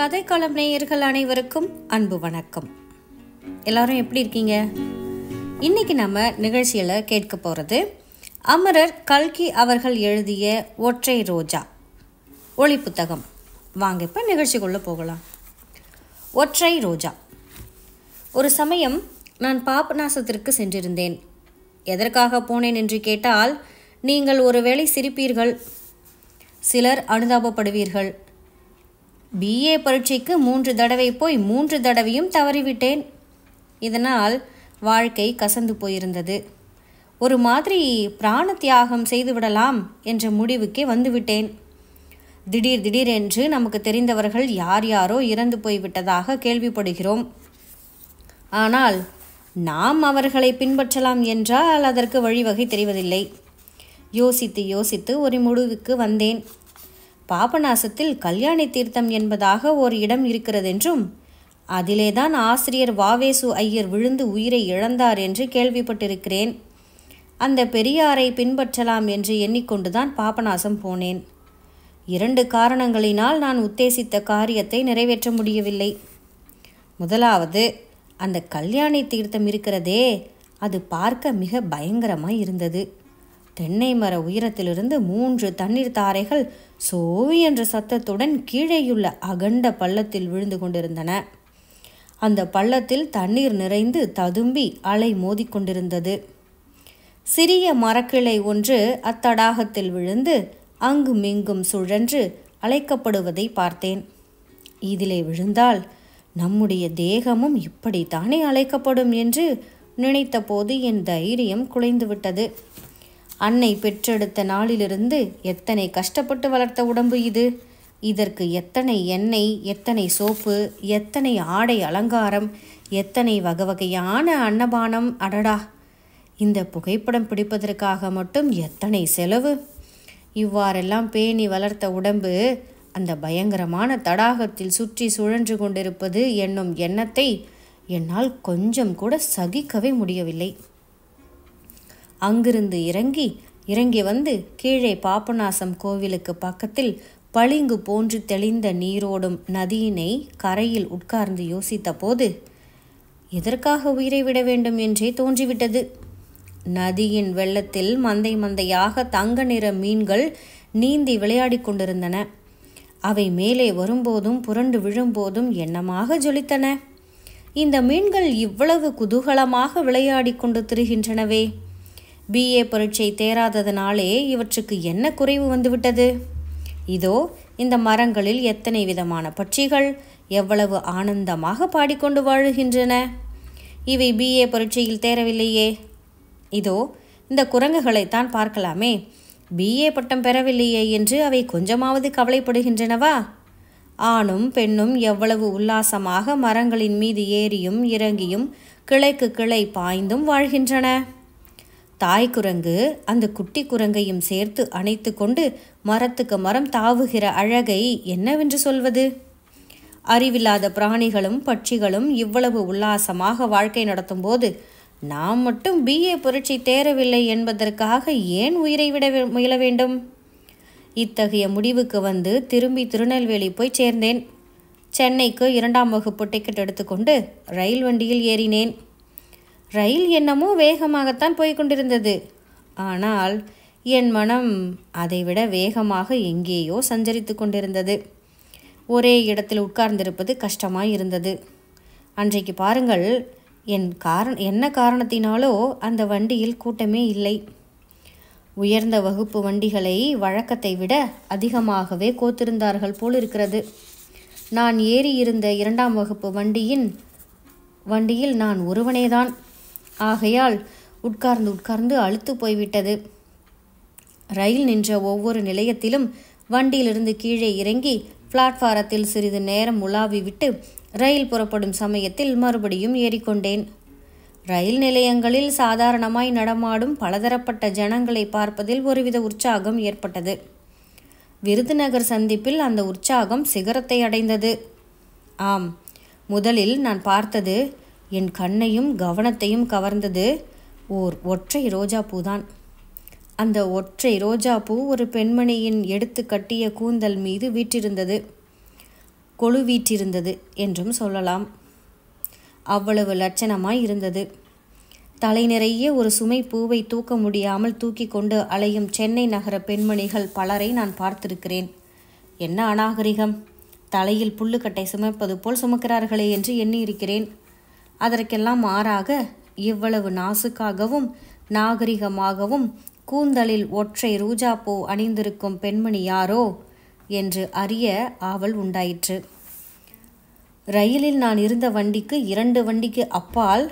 கதை காலம் நேயர்கள் அனைவருக்கும் அன்பு வணக்கம் எல்லாரும் எப்படி இருக்கீங்க இன்னைக்கு நம்ம நிகழ்ச்சியில் கேட்க போகிறது அமரர் கல்கி அவர்கள் எழுதிய ஒற்றை ரோஜா ஒளி புத்தகம் வாங்க இப்போ நிகழ்ச்சிக்குள்ளே போகலாம் ஒற்றை ரோஜா ஒரு சமயம் நான் பாபநாசத்திற்கு சென்றிருந்தேன் எதற்காக போனேன் என்று கேட்டால் நீங்கள் ஒருவேளை சிரிப்பீர்கள் சிலர் அனுதாபப்படுவீர்கள் பிஏ பரீட்சைக்கு மூன்று தடவை போய் மூன்று தடவையும் தவறிவிட்டேன் இதனால் வாழ்க்கை கசந்து போயிருந்தது ஒரு மாதிரி பிராண தியாகம் செய்துவிடலாம் என்ற முடிவுக்கே வந்துவிட்டேன் திடீர் திடீரென்று நமக்கு தெரிந்தவர்கள் யார் யாரோ இறந்து போய்விட்டதாக கேள்விப்படுகிறோம் ஆனால் நாம் அவர்களை பின்பற்றலாம் என்றால் அதற்கு வழிவகை தெரிவதில்லை யோசித்து யோசித்து ஒரு முடிவுக்கு வந்தேன் பாபநாசத்தில் கல்யாணி தீர்த்தம் என்பதாக ஒரு இடம் இருக்கிறதென்றும் அதிலேதான் ஆசிரியர் வாவேசு ஐயர் விழுந்து உயிரை இழந்தார் என்று கேள்விப்பட்டிருக்கிறேன் அந்த பெரியாரை பின்பற்றலாம் என்று எண்ணிக்கொண்டுதான் பாபநாசம் போனேன் இரண்டு காரணங்களினால் நான் உத்தேசித்த காரியத்தை நிறைவேற்ற முடியவில்லை முதலாவது அந்த கல்யாணி தீர்த்தம் இருக்கிறதே அது பார்க்க மிக பயங்கரமாக இருந்தது தென்னை மர உயரத்திலிருந்து மூன்று தண்ணீர் தாரைகள் சோவி என்ற சத்தத்துடன் கீழேயுள்ள அகண்ட பள்ளத்தில் விழுந்து கொண்டிருந்தன அந்த பள்ளத்தில் தண்ணீர் நிறைந்து ததும்பி அலை மோதிக்கொண்டிருந்தது சிறிய மரக்கிளை ஒன்று அத்தடாகத்தில் விழுந்து அங்குமிங்கும் சுழன்று அழைக்கப்படுவதை பார்த்தேன் இதிலே விழுந்தால் நம்முடைய தேகமும் இப்படித்தானே அழைக்கப்படும் என்று நினைத்தபோது என் தைரியம் குலைந்துவிட்டது அன்னை பெற்றெடுத்த நாளிலிருந்து எத்தனை கஷ்டப்பட்டு வளர்த்த உடம்பு இது இதற்கு எத்தனை எண்ணெய் எத்தனை சோப்பு எத்தனை ஆடை அலங்காரம் எத்தனை வகை வகையான அன்னபானம் அடடா இந்த புகைப்படம் பிடிப்பதற்காக மட்டும் எத்தனை செலவு இவ்வாறெல்லாம் பேணி வளர்த்த உடம்பு அந்த பயங்கரமான தடாகத்தில் சுற்றி சுழன்று கொண்டிருப்பது என்னும் எண்ணத்தை என்னால் கொஞ்சம் கூட சகிக்கவே முடியவில்லை அங்கிருந்து இறங்கி இறங்கி வந்து கீழே பாபநாசம் கோவிலுக்கு பக்கத்தில் பளிங்கு போன்று தெளிந்த நீரோடும் நதியினை கரையில் உட்கார்ந்து யோசித்தபோது எதற்காக உயிரை விட வேண்டும் என்றே தோன்றிவிட்டது நதியின் வெள்ளத்தில் மந்தை மந்தையாக தங்க நிற மீன்கள் நீந்தி விளையாடி கொண்டிருந்தன அவை மேலே வரும்போதும் புரண்டு விழும்போதும் எண்ணமாக ஜொலித்தன இந்த மீன்கள் இவ்வளவு குதூகலமாக விளையாடி கொண்டு திரிகின்றனவே பிஏ பரீட்சை தேராததனாலே இவற்றுக்கு என்ன குறைவு வந்துவிட்டது இதோ இந்த மரங்களில் எத்தனை விதமான பட்சிகள் எவ்வளவு ஆனந்தமாக பாடிக்கொண்டு வாழுகின்றன இவை பிஏ பரீட்சையில் தேரவில்லையே இதோ இந்த குரங்குகளைத்தான் பார்க்கலாமே பிஏ பட்டம் பெறவில்லையே என்று அவை கொஞ்சமாவது கவலைப்படுகின்றனவா ஆணும் பெண்ணும் எவ்வளவு உல்லாசமாக மரங்களின் மீது ஏறியும் இறங்கியும் கிளைக்கு கிளை பாய்ந்தும் வாழ்கின்றன தாய் குரங்கு அந்த குட்டி குரங்கையும் சேர்த்து அணைத்து கொண்டு மரத்துக்கு மரம் தாவுகிற அழகை என்னவென்று சொல்வது அறிவில்லாத பிராணிகளும் பட்சிகளும் இவ்வளவு உல்லாசமாக வாழ்க்கை நடத்தும் போது நாம் மட்டும் பிஏ புரட்சி தேரவில்லை என்பதற்காக ஏன் உயிரை விட முயல வேண்டும் இத்தகைய முடிவுக்கு வந்து திரும்பி திருநெல்வேலி போய் சேர்ந்தேன் சென்னைக்கு இரண்டாம் வகுப்பு டிக்கெட் எடுத்துக்கொண்டு ரயில் வண்டியில் ஏறினேன் ரயில் என்னமோ வேகமாகத்தான் கொண்டிருந்தது ஆனால் என் மனம் அதைவிட வேகமாக எங்கேயோ சஞ்சரித்து கொண்டிருந்தது ஒரே இடத்தில் உட்கார்ந்திருப்பது கஷ்டமாய் இருந்தது அன்றைக்கு பாருங்கள் என் காரண என்ன காரணத்தினாலோ அந்த வண்டியில் கூட்டமே இல்லை உயர்ந்த வகுப்பு வண்டிகளை வழக்கத்தை விட அதிகமாகவே கோத்திருந்தார்கள் போல் இருக்கிறது நான் ஏறி இருந்த இரண்டாம் வகுப்பு வண்டியின் வண்டியில் நான் ஒருவனேதான் ஆகையால் உட்கார்ந்து உட்கார்ந்து அழுத்து போய்விட்டது ரயில் நின்ற ஒவ்வொரு நிலையத்திலும் வண்டியிலிருந்து கீழே இறங்கி பிளாட்ஃபாரத்தில் சிறிது நேரம் உலாவி விட்டு ரயில் புறப்படும் சமயத்தில் மறுபடியும் ஏறிக்கொண்டேன் ரயில் நிலையங்களில் சாதாரணமாய் நடமாடும் பலதரப்பட்ட ஜனங்களை பார்ப்பதில் ஒருவித உற்சாகம் ஏற்பட்டது விருதுநகர் சந்திப்பில் அந்த உற்சாகம் சிகரத்தை அடைந்தது ஆம் முதலில் நான் பார்த்தது என் கண்ணையும் கவனத்தையும் கவர்ந்தது ஓர் ஒற்றை ரோஜாப்பூ தான் அந்த ஒற்றை ரோஜாப்பூ ஒரு பெண்மணியின் எடுத்து கட்டிய கூந்தல் மீது வீற்றிருந்தது கொழு வீற்றிருந்தது என்றும் சொல்லலாம் அவ்வளவு லட்சணமாய் இருந்தது தலை நிறைய ஒரு சுமை பூவை தூக்க முடியாமல் தூக்கி கொண்டு அலையும் சென்னை நகர பெண்மணிகள் பலரை நான் பார்த்திருக்கிறேன் என்ன அநாகரிகம் தலையில் புல்லுக்கட்டை சுமப்பது போல் சுமக்கிறார்களே என்று எண்ணியிருக்கிறேன் அதற்கெல்லாம் மாறாக இவ்வளவு நாசுக்காகவும் நாகரிகமாகவும் கூந்தலில் ஒற்றை ரூஜாப்பூ அணிந்திருக்கும் பெண்மணி யாரோ என்று அறிய ஆவல் உண்டாயிற்று ரயிலில் நான் இருந்த வண்டிக்கு இரண்டு வண்டிக்கு அப்பால்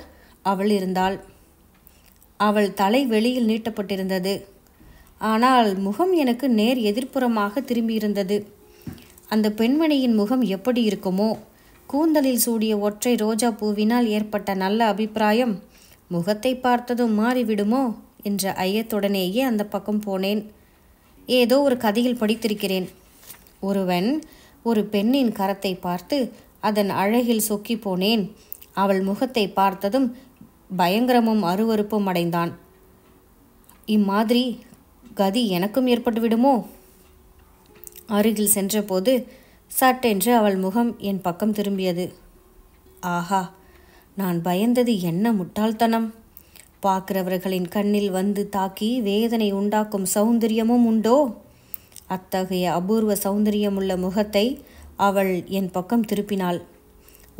அவள் இருந்தாள் அவள் தலை வெளியில் நீட்டப்பட்டிருந்தது ஆனால் முகம் எனக்கு நேர் எதிர்ப்புறமாக திரும்பியிருந்தது அந்த பெண்மணியின் முகம் எப்படி இருக்குமோ கூந்தலில் சூடிய ஒற்றை ரோஜா பூவினால் ஏற்பட்ட நல்ல அபிப்பிராயம் முகத்தை பார்த்ததும் மாறிவிடுமோ என்ற ஐயத்துடனேயே அந்த பக்கம் போனேன் ஏதோ ஒரு கதையில் படித்திருக்கிறேன் ஒருவன் ஒரு பெண்ணின் கரத்தை பார்த்து அதன் அழகில் சொக்கி போனேன் அவள் முகத்தை பார்த்ததும் பயங்கரமும் அருவறுப்பும் அடைந்தான் இம்மாதிரி கதி எனக்கும் ஏற்பட்டுவிடுமோ அருகில் சென்றபோது சட்டென்று அவள் முகம் என் பக்கம் திரும்பியது ஆஹா நான் பயந்தது என்ன முட்டாள்தனம் பார்க்கிறவர்களின் கண்ணில் வந்து தாக்கி வேதனை உண்டாக்கும் சௌந்தரியமும் உண்டோ அத்தகைய அபூர்வ சௌந்தரியமுள்ள முகத்தை அவள் என் பக்கம் திருப்பினாள்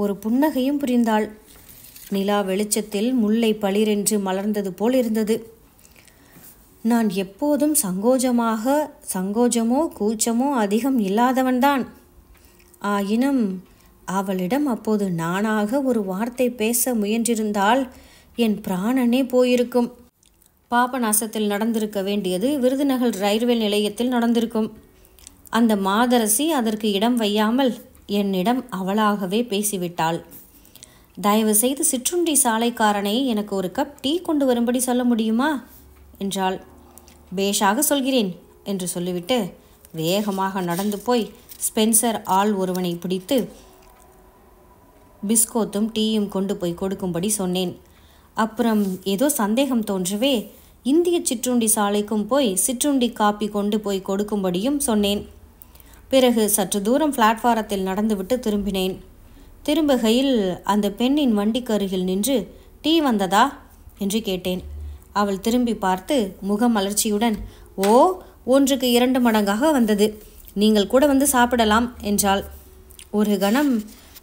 ஒரு புன்னகையும் புரிந்தாள் நிலா வெளிச்சத்தில் முல்லை பளிரென்று மலர்ந்தது போல் இருந்தது நான் எப்போதும் சங்கோஜமாக சங்கோஜமோ கூச்சமோ அதிகம் இல்லாதவன்தான் ஆயினும் அவளிடம் அப்போது நானாக ஒரு வார்த்தை பேச முயன்றிருந்தால் என் பிராணனே போயிருக்கும் பாபநாசத்தில் நடந்திருக்க வேண்டியது விருதுநகர் ரயில்வே நிலையத்தில் நடந்திருக்கும் அந்த மாதரசி அதற்கு இடம் வையாமல் என்னிடம் அவளாகவே பேசிவிட்டாள் தயவு செய்து சிற்றுண்டி சாலைக்காரனை எனக்கு ஒரு கப் டீ கொண்டு வரும்படி சொல்ல முடியுமா என்றாள் பேஷாக சொல்கிறேன் என்று சொல்லிவிட்டு வேகமாக நடந்து போய் ஸ்பென்சர் ஆள் ஒருவனை பிடித்து பிஸ்கோத்தும் டீயும் கொண்டு போய் கொடுக்கும்படி சொன்னேன் அப்புறம் ஏதோ சந்தேகம் தோன்றவே இந்திய சிற்றுண்டி சாலைக்கும் போய் சிற்றுண்டி காப்பி கொண்டு போய் கொடுக்கும்படியும் சொன்னேன் பிறகு சற்று தூரம் பிளாட்ஃபாரத்தில் நடந்துவிட்டு திரும்பினேன் திரும்புகையில் அந்த பெண்ணின் வண்டிக்கு அருகில் நின்று டீ வந்ததா என்று கேட்டேன் அவள் திரும்பி பார்த்து முகமலர்ச்சியுடன் ஓ ஒன்றுக்கு இரண்டு மடங்காக வந்தது நீங்கள் கூட வந்து சாப்பிடலாம் என்றால் ஒரு கணம்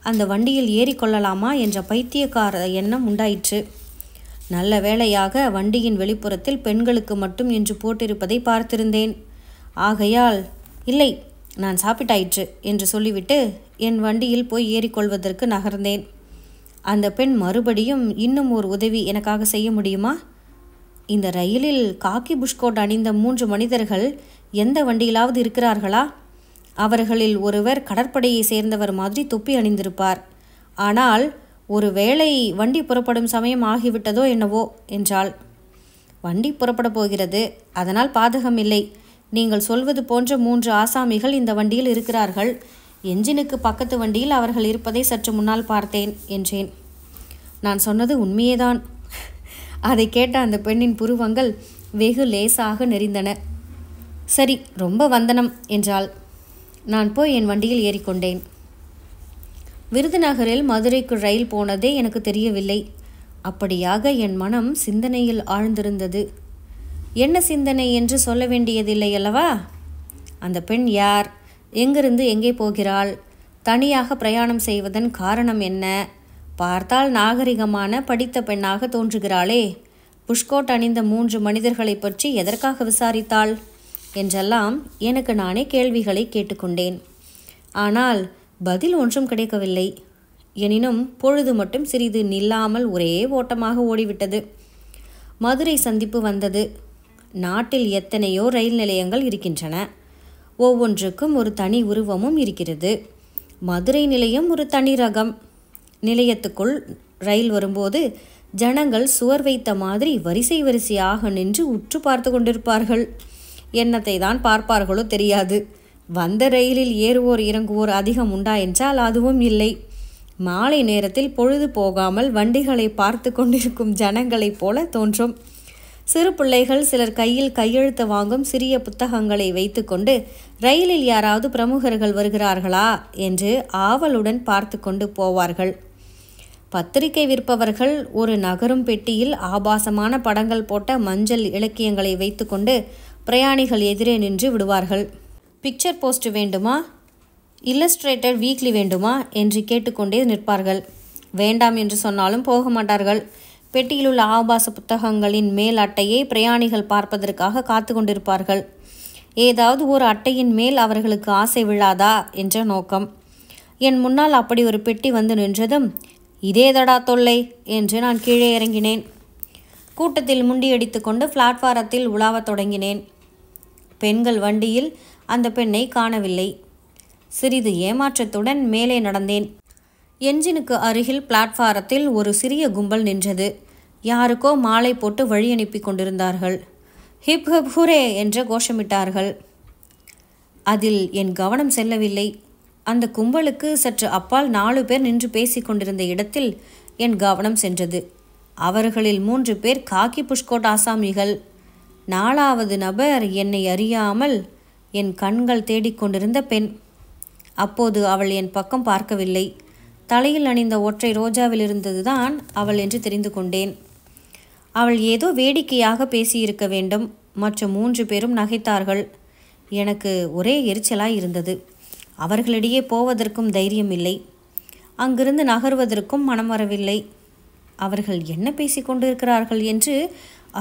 அந்த வண்டியில் ஏறிக்கொள்ளலாமா என்ற பைத்தியக்கார எண்ணம் உண்டாயிற்று நல்ல வேளையாக வண்டியின் வெளிப்புறத்தில் பெண்களுக்கு மட்டும் என்று போட்டிருப்பதை பார்த்திருந்தேன் ஆகையால் இல்லை நான் சாப்பிட்டாயிற்று என்று சொல்லிவிட்டு என் வண்டியில் போய் ஏறிக்கொள்வதற்கு நகர்ந்தேன் அந்த பெண் மறுபடியும் இன்னும் ஒரு உதவி எனக்காக செய்ய முடியுமா இந்த ரயிலில் காக்கி புஷ்கோட் அணிந்த மூன்று மனிதர்கள் எந்த வண்டியிலாவது இருக்கிறார்களா அவர்களில் ஒருவர் கடற்படையை சேர்ந்தவர் மாதிரி தொப்பி அணிந்திருப்பார் ஆனால் ஒரு வேளை வண்டி புறப்படும் சமயம் ஆகிவிட்டதோ என்னவோ என்றாள் வண்டி புறப்பட போகிறது அதனால் பாதகம் இல்லை நீங்கள் சொல்வது போன்ற மூன்று ஆசாமிகள் இந்த வண்டியில் இருக்கிறார்கள் என்ஜினுக்கு பக்கத்து வண்டியில் அவர்கள் இருப்பதை சற்று முன்னால் பார்த்தேன் என்றேன் நான் சொன்னது உண்மையேதான் அதை கேட்ட அந்த பெண்ணின் புருவங்கள் வெகு லேசாக நெறிந்தன சரி ரொம்ப வந்தனம் என்றாள் நான் போய் என் வண்டியில் ஏறிக்கொண்டேன் விருதுநகரில் மதுரைக்கு ரயில் போனதே எனக்கு தெரியவில்லை அப்படியாக என் மனம் சிந்தனையில் ஆழ்ந்திருந்தது என்ன சிந்தனை என்று சொல்ல வேண்டியதில்லை அல்லவா அந்த பெண் யார் எங்கிருந்து எங்கே போகிறாள் தனியாக பிரயாணம் செய்வதன் காரணம் என்ன பார்த்தால் நாகரிகமான படித்த பெண்ணாக தோன்றுகிறாளே புஷ்கோட் அணிந்த மூன்று மனிதர்களைப் பற்றி எதற்காக விசாரித்தாள் என்றெல்லாம் எனக்கு நானே கேள்விகளை கேட்டுக்கொண்டேன் ஆனால் பதில் ஒன்றும் கிடைக்கவில்லை எனினும் பொழுது மட்டும் சிறிது நில்லாமல் ஒரே ஓட்டமாக ஓடிவிட்டது மதுரை சந்திப்பு வந்தது நாட்டில் எத்தனையோ ரயில் நிலையங்கள் இருக்கின்றன ஒவ்வொன்றுக்கும் ஒரு தனி உருவமும் இருக்கிறது மதுரை நிலையம் ஒரு தனி ரகம் நிலையத்துக்குள் ரயில் வரும்போது ஜனங்கள் சுவர் வைத்த மாதிரி வரிசை வரிசையாக நின்று உற்று பார்த்து கொண்டிருப்பார்கள் என்னத்தை தான் பார்ப்பார்களோ தெரியாது வந்த ரயிலில் ஏறுவோர் இறங்குவோர் அதிகம் உண்டா என்றால் அதுவும் இல்லை மாலை நேரத்தில் பொழுது போகாமல் வண்டிகளை பார்த்து கொண்டிருக்கும் ஜனங்களைப் போல தோன்றும் சிறு பிள்ளைகள் சிலர் கையில் கையெழுத்து வாங்கும் சிறிய புத்தகங்களை வைத்துக்கொண்டு ரயிலில் யாராவது பிரமுகர்கள் வருகிறார்களா என்று ஆவலுடன் பார்த்து கொண்டு போவார்கள் பத்திரிகை விற்பவர்கள் ஒரு நகரும் பெட்டியில் ஆபாசமான படங்கள் போட்ட மஞ்சள் இலக்கியங்களை வைத்துக்கொண்டு பிரயாணிகள் எதிரே நின்று விடுவார்கள் பிக்சர் போஸ்ட் வேண்டுமா இல்லஸ்ட்ரேட்டர் வீக்லி வேண்டுமா என்று கேட்டுக்கொண்டே நிற்பார்கள் வேண்டாம் என்று சொன்னாலும் போக மாட்டார்கள் பெட்டியில் உள்ள ஆபாச புத்தகங்களின் மேல் அட்டையை பிரயாணிகள் பார்ப்பதற்காக காத்து கொண்டிருப்பார்கள் ஏதாவது ஒரு அட்டையின் மேல் அவர்களுக்கு ஆசை விழாதா என்ற நோக்கம் என் முன்னால் அப்படி ஒரு பெட்டி வந்து நின்றதும் இதேதடா தொல்லை என்று நான் கீழே இறங்கினேன் கூட்டத்தில் முண்டியடித்து கொண்டு பிளாட்பாரத்தில் உலாவத் தொடங்கினேன் பெண்கள் வண்டியில் அந்த பெண்ணை காணவில்லை சிறிது ஏமாற்றத்துடன் மேலே நடந்தேன் என்ஜினுக்கு அருகில் பிளாட்ஃபாரத்தில் ஒரு சிறிய கும்பல் நின்றது யாருக்கோ மாலை போட்டு வழி அனுப்பி கொண்டிருந்தார்கள் ஹிப் ஹிப் ஹுரே என்று கோஷமிட்டார்கள் அதில் என் கவனம் செல்லவில்லை அந்த கும்பலுக்கு சற்று அப்பால் நாலு பேர் நின்று பேசி கொண்டிருந்த இடத்தில் என் கவனம் சென்றது அவர்களில் மூன்று பேர் காக்கி புஷ்கோட் ஆசாமிகள் நாலாவது நபர் என்னை அறியாமல் என் கண்கள் தேடிக்கொண்டிருந்த பெண் அப்போது அவள் என் பக்கம் பார்க்கவில்லை தலையில் அணிந்த ஒற்றை ரோஜாவில் இருந்ததுதான் அவள் என்று தெரிந்து கொண்டேன் அவள் ஏதோ வேடிக்கையாக பேசியிருக்க வேண்டும் மற்ற மூன்று பேரும் நகைத்தார்கள் எனக்கு ஒரே எரிச்சலாய் இருந்தது அவர்களிடையே போவதற்கும் தைரியம் இல்லை அங்கிருந்து நகர்வதற்கும் மனம் வரவில்லை அவர்கள் என்ன பேசிக்கொண்டிருக்கிறார்கள் என்று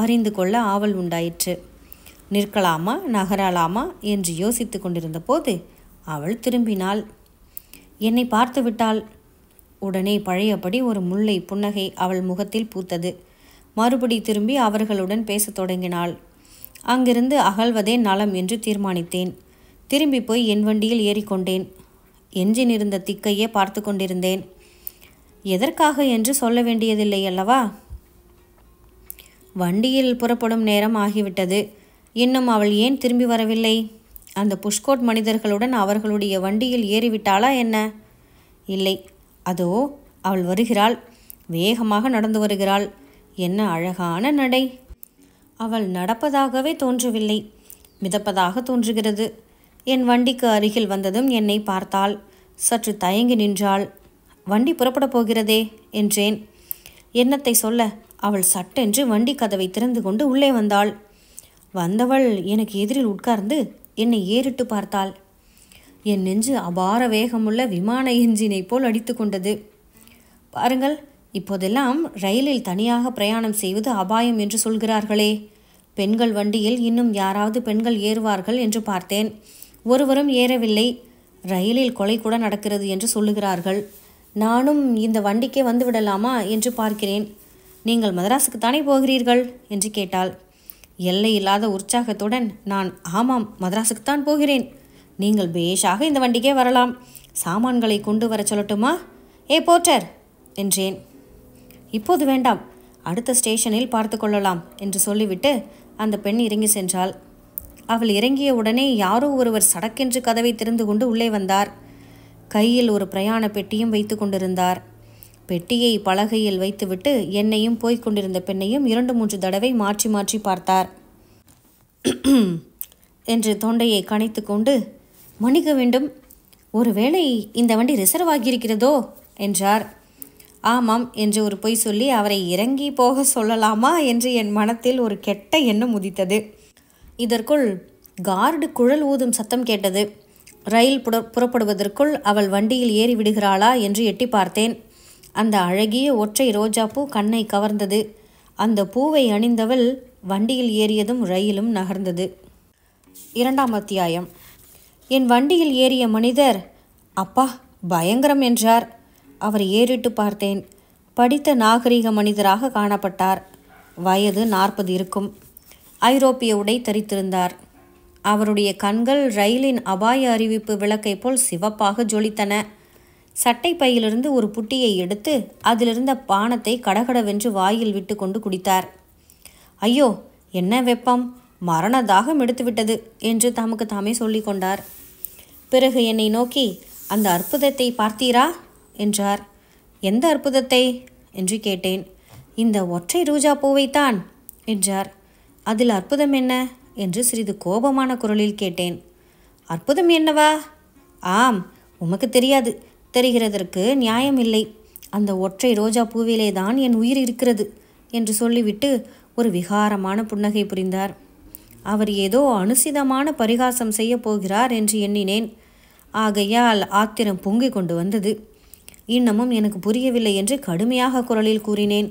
அறிந்து கொள்ள ஆவல் உண்டாயிற்று நிற்கலாமா நகரலாமா என்று யோசித்து கொண்டிருந்த போது அவள் திரும்பினாள் என்னை பார்த்து விட்டாள் உடனே பழையபடி ஒரு முல்லை புன்னகை அவள் முகத்தில் பூத்தது மறுபடி திரும்பி அவர்களுடன் பேசத் தொடங்கினாள் அங்கிருந்து அகழ்வதே நலம் என்று தீர்மானித்தேன் திரும்பி போய் என் வண்டியில் ஏறிக்கொண்டேன் எஞ்சின் இருந்த திக்கையே பார்த்து கொண்டிருந்தேன் எதற்காக என்று சொல்ல வேண்டியதில்லை அல்லவா வண்டியில் புறப்படும் நேரம் ஆகிவிட்டது இன்னும் அவள் ஏன் திரும்பி வரவில்லை அந்த புஷ்கோட் மனிதர்களுடன் அவர்களுடைய வண்டியில் ஏறிவிட்டாளா என்ன இல்லை அதோ அவள் வருகிறாள் வேகமாக நடந்து வருகிறாள் என்ன அழகான நடை அவள் நடப்பதாகவே தோன்றவில்லை மிதப்பதாக தோன்றுகிறது என் வண்டிக்கு அருகில் வந்ததும் என்னை பார்த்தாள் சற்று தயங்கி நின்றாள் வண்டி புறப்படப் போகிறதே என்றேன் என்னத்தை சொல்ல அவள் சட்டென்று வண்டி கதவை திறந்து கொண்டு உள்ளே வந்தாள் வந்தவள் எனக்கு எதிரில் உட்கார்ந்து என்னை ஏறிட்டு பார்த்தாள் என் நெஞ்சு அபார வேகமுள்ள விமான எஞ்சினை போல் அடித்து கொண்டது பாருங்கள் இப்போதெல்லாம் ரயிலில் தனியாக பிரயாணம் செய்வது அபாயம் என்று சொல்கிறார்களே பெண்கள் வண்டியில் இன்னும் யாராவது பெண்கள் ஏறுவார்கள் என்று பார்த்தேன் ஒருவரும் ஏறவில்லை ரயிலில் கொலை கூட நடக்கிறது என்று சொல்லுகிறார்கள் நானும் இந்த வண்டிக்கே வந்துவிடலாமா என்று பார்க்கிறேன் நீங்கள் மதராஸுக்கு தானே போகிறீர்கள் என்று கேட்டாள் எல்லை இல்லாத உற்சாகத்துடன் நான் ஆமாம் மதராசுக்குத்தான் போகிறேன் நீங்கள் பேஷாக இந்த வண்டிக்கே வரலாம் சாமான்களை கொண்டு வர சொல்லட்டுமா ஏ போர்ட்டர் என்றேன் இப்போது வேண்டாம் அடுத்த ஸ்டேஷனில் பார்த்து கொள்ளலாம் என்று சொல்லிவிட்டு அந்த பெண் இறங்கி சென்றாள் அவள் இறங்கிய உடனே யாரோ ஒருவர் சடக்கென்று கதவை திறந்து கொண்டு உள்ளே வந்தார் கையில் ஒரு பிரயாண பெட்டியும் வைத்து கொண்டிருந்தார் பெட்டியை பலகையில் வைத்துவிட்டு என்னையும் போய்க் கொண்டிருந்த பெண்ணையும் இரண்டு மூன்று தடவை மாற்றி மாற்றி பார்த்தார் என்று தொண்டையை கணைத்து கொண்டு மணிக்க வேண்டும் ஒருவேளை இந்த வண்டி ரிசர்வ் ஆகியிருக்கிறதோ என்றார் ஆமாம் என்று ஒரு பொய் சொல்லி அவரை இறங்கி போக சொல்லலாமா என்று என் மனத்தில் ஒரு கெட்ட எண்ணம் உதித்தது இதற்குள் கார்டு குழல் ஊதும் சத்தம் கேட்டது ரயில் புற புறப்படுவதற்குள் அவள் வண்டியில் ஏறி விடுகிறாளா என்று எட்டி பார்த்தேன் அந்த அழகிய ஒற்றை ரோஜாப்பூ கண்ணை கவர்ந்தது அந்த பூவை அணிந்தவள் வண்டியில் ஏறியதும் ரயிலும் நகர்ந்தது இரண்டாம் அத்தியாயம் என் வண்டியில் ஏறிய மனிதர் அப்பா பயங்கரம் என்றார் அவர் ஏறிட்டு பார்த்தேன் படித்த நாகரிக மனிதராக காணப்பட்டார் வயது நாற்பது இருக்கும் ஐரோப்பிய உடை தரித்திருந்தார் அவருடைய கண்கள் ரயிலின் அபாய அறிவிப்பு விளக்கை போல் சிவப்பாக ஜொலித்தன சட்டை பையிலிருந்து ஒரு புட்டியை எடுத்து அதிலிருந்த பானத்தை கடகடவென்று வாயில் விட்டு கொண்டு குடித்தார் ஐயோ என்ன வெப்பம் மரண தாகம் எடுத்துவிட்டது என்று தமக்கு தாமே சொல்லிக்கொண்டார் பிறகு என்னை நோக்கி அந்த அற்புதத்தை பார்த்தீரா என்றார் எந்த அற்புதத்தை என்று கேட்டேன் இந்த ஒற்றை ரூஜா பூவைத்தான் என்றார் அதில் அற்புதம் என்ன என்று சிறிது கோபமான குரலில் கேட்டேன் அற்புதம் என்னவா ஆம் உமக்கு தெரியாது தெரிகிறதற்கு நியாயமில்லை அந்த ஒற்றை ரோஜா பூவிலே தான் என் உயிர் இருக்கிறது என்று சொல்லிவிட்டு ஒரு விகாரமான புன்னகை புரிந்தார் அவர் ஏதோ அனுசிதமான பரிகாசம் செய்ய போகிறார் என்று எண்ணினேன் ஆகையால் ஆத்திரம் பொங்கிக் கொண்டு வந்தது இன்னமும் எனக்கு புரியவில்லை என்று கடுமையாக குரலில் கூறினேன்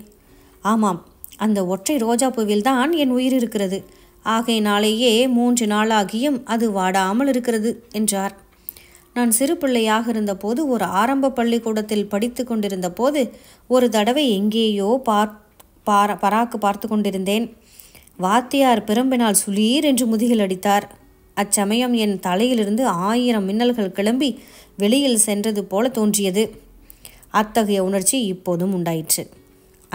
ஆமாம் அந்த ஒற்றை ரோஜா பூவில்தான் என் உயிர் இருக்கிறது ஆகையினாலேயே மூன்று நாளாகியும் அது வாடாமல் இருக்கிறது என்றார் நான் சிறு பிள்ளையாக இருந்தபோது ஒரு ஆரம்ப பள்ளிக்கூடத்தில் படித்து கொண்டிருந்த போது ஒரு தடவை எங்கேயோ பார் பார பராக்கு பார்த்து கொண்டிருந்தேன் வாத்தியார் பெரும்பினால் சுளீர் என்று முதுகில் அடித்தார் அச்சமயம் என் தலையிலிருந்து ஆயிரம் மின்னல்கள் கிளம்பி வெளியில் சென்றது போல தோன்றியது அத்தகைய உணர்ச்சி இப்போதும் உண்டாயிற்று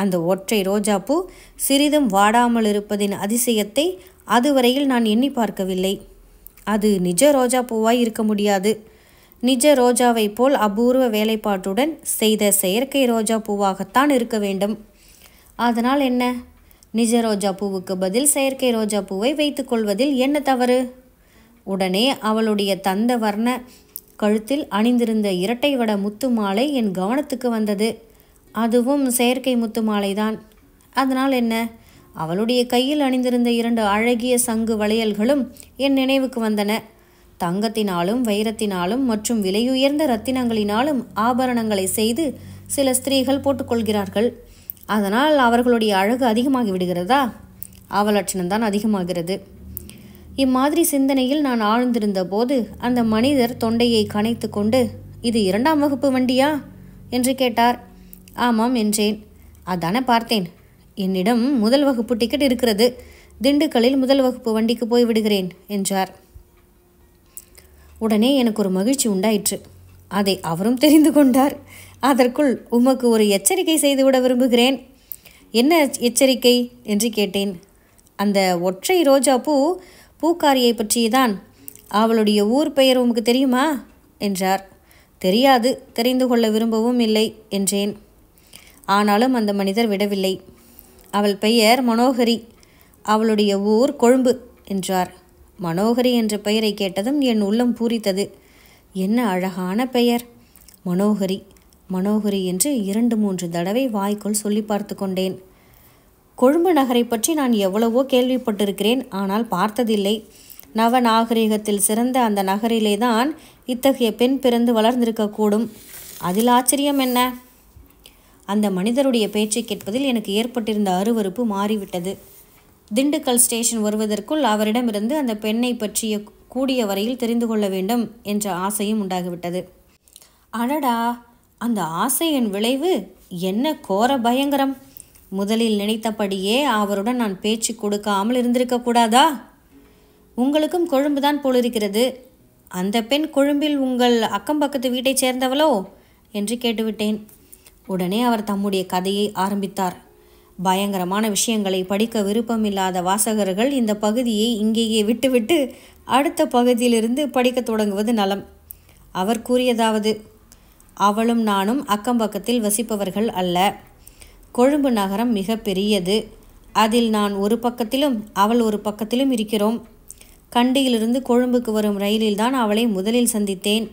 அந்த ஒற்றை ரோஜாப்பூ சிறிதும் வாடாமல் இருப்பதின் அதிசயத்தை அதுவரையில் நான் எண்ணி பார்க்கவில்லை அது நிஜ ரோஜா பூவாய் இருக்க முடியாது நிஜ ரோஜாவை போல் அபூர்வ வேலைப்பாட்டுடன் செய்த செயற்கை ரோஜா பூவாகத்தான் இருக்க வேண்டும் அதனால் என்ன நிஜ ரோஜா பூவுக்கு பதில் செயற்கை ரோஜா பூவை வைத்துக்கொள்வதில் என்ன தவறு உடனே அவளுடைய தந்த வர்ண கழுத்தில் அணிந்திருந்த இரட்டை வட முத்து மாலை என் கவனத்துக்கு வந்தது அதுவும் செயற்கை முத்து மாலைதான் அதனால் என்ன அவளுடைய கையில் அணிந்திருந்த இரண்டு அழகிய சங்கு வளையல்களும் என் நினைவுக்கு வந்தன தங்கத்தினாலும் வைரத்தினாலும் மற்றும் விலையுயர்ந்த ரத்தினங்களினாலும் ஆபரணங்களை செய்து சில ஸ்திரீகள் போட்டுக்கொள்கிறார்கள் அதனால் அவர்களுடைய அழகு அதிகமாகி விடுகிறதா அவலட்சணம்தான் அதிகமாகிறது இம்மாதிரி சிந்தனையில் நான் ஆழ்ந்திருந்த போது அந்த மனிதர் தொண்டையை கனைத்து கொண்டு இது இரண்டாம் வகுப்பு வண்டியா என்று கேட்டார் ஆமாம் என்றேன் அதான பார்த்தேன் என்னிடம் முதல் வகுப்பு டிக்கெட் இருக்கிறது திண்டுக்கல்லில் முதல் வகுப்பு வண்டிக்கு போய்விடுகிறேன் என்றார் உடனே எனக்கு ஒரு மகிழ்ச்சி உண்டாயிற்று அதை அவரும் தெரிந்து கொண்டார் அதற்குள் உமக்கு ஒரு எச்சரிக்கை செய்துவிட விரும்புகிறேன் என்ன எச்சரிக்கை என்று கேட்டேன் அந்த ஒற்றை ரோஜா பூ பூக்காரியை பற்றியதான் அவளுடைய ஊர் பெயர் உமக்கு தெரியுமா என்றார் தெரியாது தெரிந்து கொள்ள விரும்பவும் இல்லை என்றேன் ஆனாலும் அந்த மனிதர் விடவில்லை அவள் பெயர் மனோகரி அவளுடைய ஊர் கொழும்பு என்றார் மனோகரி என்ற பெயரை கேட்டதும் என் உள்ளம் பூரித்தது என்ன அழகான பெயர் மனோகரி மனோகரி என்று இரண்டு மூன்று தடவை வாய்க்குள் சொல்லி பார்த்து கொண்டேன் கொழும்பு நகரை பற்றி நான் எவ்வளவோ கேள்விப்பட்டிருக்கிறேன் ஆனால் பார்த்ததில்லை நவ நாகரிகத்தில் சிறந்த அந்த நகரிலே தான் இத்தகைய பெண் பிறந்து வளர்ந்திருக்கக்கூடும் அதில் ஆச்சரியம் என்ன அந்த மனிதருடைய பேச்சை கேட்பதில் எனக்கு ஏற்பட்டிருந்த அருவறுப்பு மாறிவிட்டது திண்டுக்கல் ஸ்டேஷன் வருவதற்குள் அவரிடமிருந்து அந்த பெண்ணை பற்றிய கூடிய வரையில் தெரிந்து கொள்ள வேண்டும் என்ற ஆசையும் உண்டாகிவிட்டது அடடா அந்த ஆசையின் விளைவு என்ன கோர பயங்கரம் முதலில் நினைத்தபடியே அவருடன் நான் பேச்சு கொடுக்காமல் இருந்திருக்கக்கூடாதா உங்களுக்கும் கொழும்பு தான் போலிருக்கிறது அந்த பெண் கொழும்பில் உங்கள் அக்கம் பக்கத்து வீட்டைச் சேர்ந்தவளோ என்று கேட்டுவிட்டேன் உடனே அவர் தம்முடைய கதையை ஆரம்பித்தார் பயங்கரமான விஷயங்களை படிக்க விருப்பமில்லாத வாசகர்கள் இந்த பகுதியை இங்கேயே விட்டுவிட்டு அடுத்த பகுதியிலிருந்து படிக்க தொடங்குவது நலம் அவர் கூறியதாவது அவளும் நானும் அக்கம்பக்கத்தில் வசிப்பவர்கள் அல்ல கொழும்பு நகரம் மிக பெரியது அதில் நான் ஒரு பக்கத்திலும் அவள் ஒரு பக்கத்திலும் இருக்கிறோம் கண்டியிலிருந்து கொழும்புக்கு வரும் ரயிலில்தான் அவளை முதலில் சந்தித்தேன்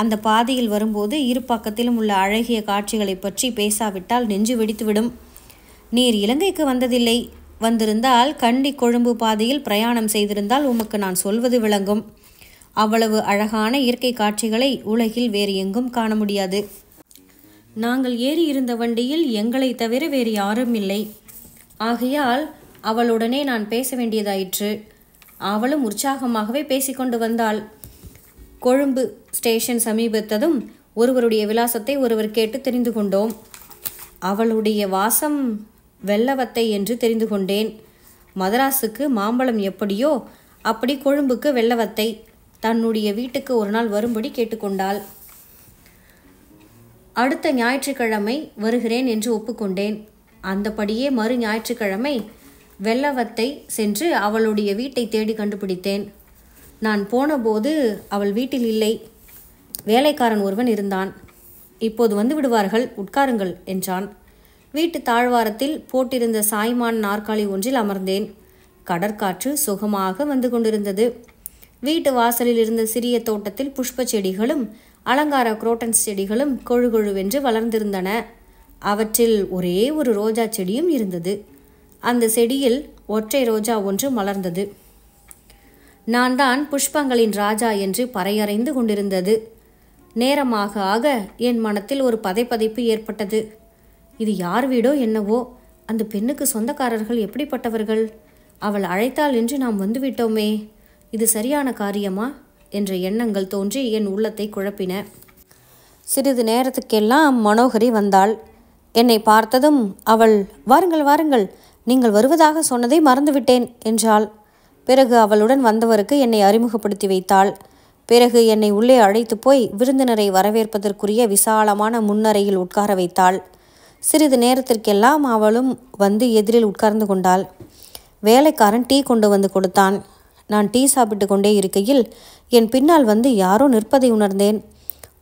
அந்த பாதியில் வரும்போது இரு பக்கத்திலும் உள்ள அழகிய காட்சிகளை பற்றி பேசாவிட்டால் நெஞ்சு வெடித்துவிடும் நீர் இலங்கைக்கு வந்ததில்லை வந்திருந்தால் கண்டி கொழும்பு பாதையில் பிரயாணம் செய்திருந்தால் உமக்கு நான் சொல்வது விளங்கும் அவ்வளவு அழகான இயற்கை காட்சிகளை உலகில் வேறு எங்கும் காண முடியாது நாங்கள் ஏறி இருந்த வண்டியில் எங்களை தவிர வேறு யாரும் இல்லை ஆகையால் அவளுடனே நான் பேச வேண்டியதாயிற்று அவளும் உற்சாகமாகவே பேசிக்கொண்டு வந்தாள் கொழும்பு ஸ்டேஷன் சமீபத்ததும் ஒருவருடைய விலாசத்தை ஒருவர் கேட்டு தெரிந்து கொண்டோம் அவளுடைய வாசம் வெள்ளவத்தை என்று தெரிந்து கொண்டேன் மதராஸுக்கு மாம்பழம் எப்படியோ அப்படி கொழும்புக்கு வெள்ளவத்தை தன்னுடைய வீட்டுக்கு ஒரு நாள் வரும்படி கேட்டுக்கொண்டாள் அடுத்த ஞாயிற்றுக்கிழமை வருகிறேன் என்று ஒப்புக்கொண்டேன் அந்தபடியே மறு ஞாயிற்றுக்கிழமை வெள்ளவத்தை சென்று அவளுடைய வீட்டை தேடி கண்டுபிடித்தேன் நான் போனபோது அவள் வீட்டில் இல்லை வேலைக்காரன் ஒருவன் இருந்தான் இப்போது வந்து விடுவார்கள் உட்காருங்கள் என்றான் வீட்டு தாழ்வாரத்தில் போட்டிருந்த சாய்மான் நாற்காலி ஒன்றில் அமர்ந்தேன் கடற்காற்று சுகமாக வந்து கொண்டிருந்தது வீட்டு வாசலில் இருந்த சிறிய தோட்டத்தில் புஷ்ப செடிகளும் அலங்கார குரோட்டன்ஸ் செடிகளும் கொழுகொழுவென்று வளர்ந்திருந்தன அவற்றில் ஒரே ஒரு ரோஜா செடியும் இருந்தது அந்த செடியில் ஒற்றை ரோஜா ஒன்று மலர்ந்தது நான் தான் புஷ்பங்களின் ராஜா என்று பறையறைந்து கொண்டிருந்தது நேரமாக ஆக என் மனத்தில் ஒரு பதைப்பதைப்பு ஏற்பட்டது இது யார் வீடோ என்னவோ அந்த பெண்ணுக்கு சொந்தக்காரர்கள் எப்படிப்பட்டவர்கள் அவள் அழைத்தாள் என்று நாம் வந்துவிட்டோமே இது சரியான காரியமா என்ற எண்ணங்கள் தோன்றி என் உள்ளத்தை குழப்பின சிறிது நேரத்துக்கெல்லாம் மனோகரி வந்தாள் என்னை பார்த்ததும் அவள் வாருங்கள் வாருங்கள் நீங்கள் வருவதாக சொன்னதை மறந்துவிட்டேன் என்றாள் பிறகு அவளுடன் வந்தவருக்கு என்னை அறிமுகப்படுத்தி வைத்தாள் பிறகு என்னை உள்ளே அழைத்து போய் விருந்தினரை வரவேற்பதற்குரிய விசாலமான முன்னறையில் உட்கார வைத்தாள் சிறிது நேரத்திற்கெல்லாம் அவளும் வந்து எதிரில் உட்கார்ந்து கொண்டாள் வேலைக்காரன் டீ கொண்டு வந்து கொடுத்தான் நான் டீ சாப்பிட்டு கொண்டே இருக்கையில் என் பின்னால் வந்து யாரோ நிற்பதை உணர்ந்தேன்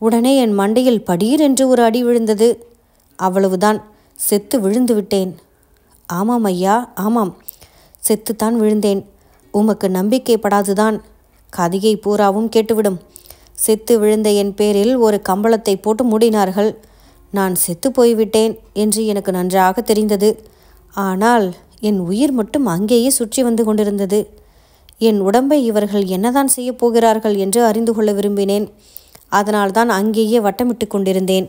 உடனே என் மண்டையில் படீர் என்று ஒரு அடி விழுந்தது அவ்வளவுதான் செத்து விழுந்து விட்டேன் ஆமாம் ஐயா ஆமாம் செத்துத்தான் விழுந்தேன் உமக்கு நம்பிக்கைப்படாதுதான் கதையை பூராவும் கேட்டுவிடும் செத்து விழுந்த என் பேரில் ஒரு கம்பளத்தை போட்டு மூடினார்கள் நான் செத்து போய்விட்டேன் என்று எனக்கு நன்றாக தெரிந்தது ஆனால் என் உயிர் மட்டும் அங்கேயே சுற்றி வந்து கொண்டிருந்தது என் உடம்பை இவர்கள் என்னதான் செய்யப் போகிறார்கள் என்று அறிந்து கொள்ள விரும்பினேன் அதனால்தான் அங்கேயே வட்டமிட்டு கொண்டிருந்தேன்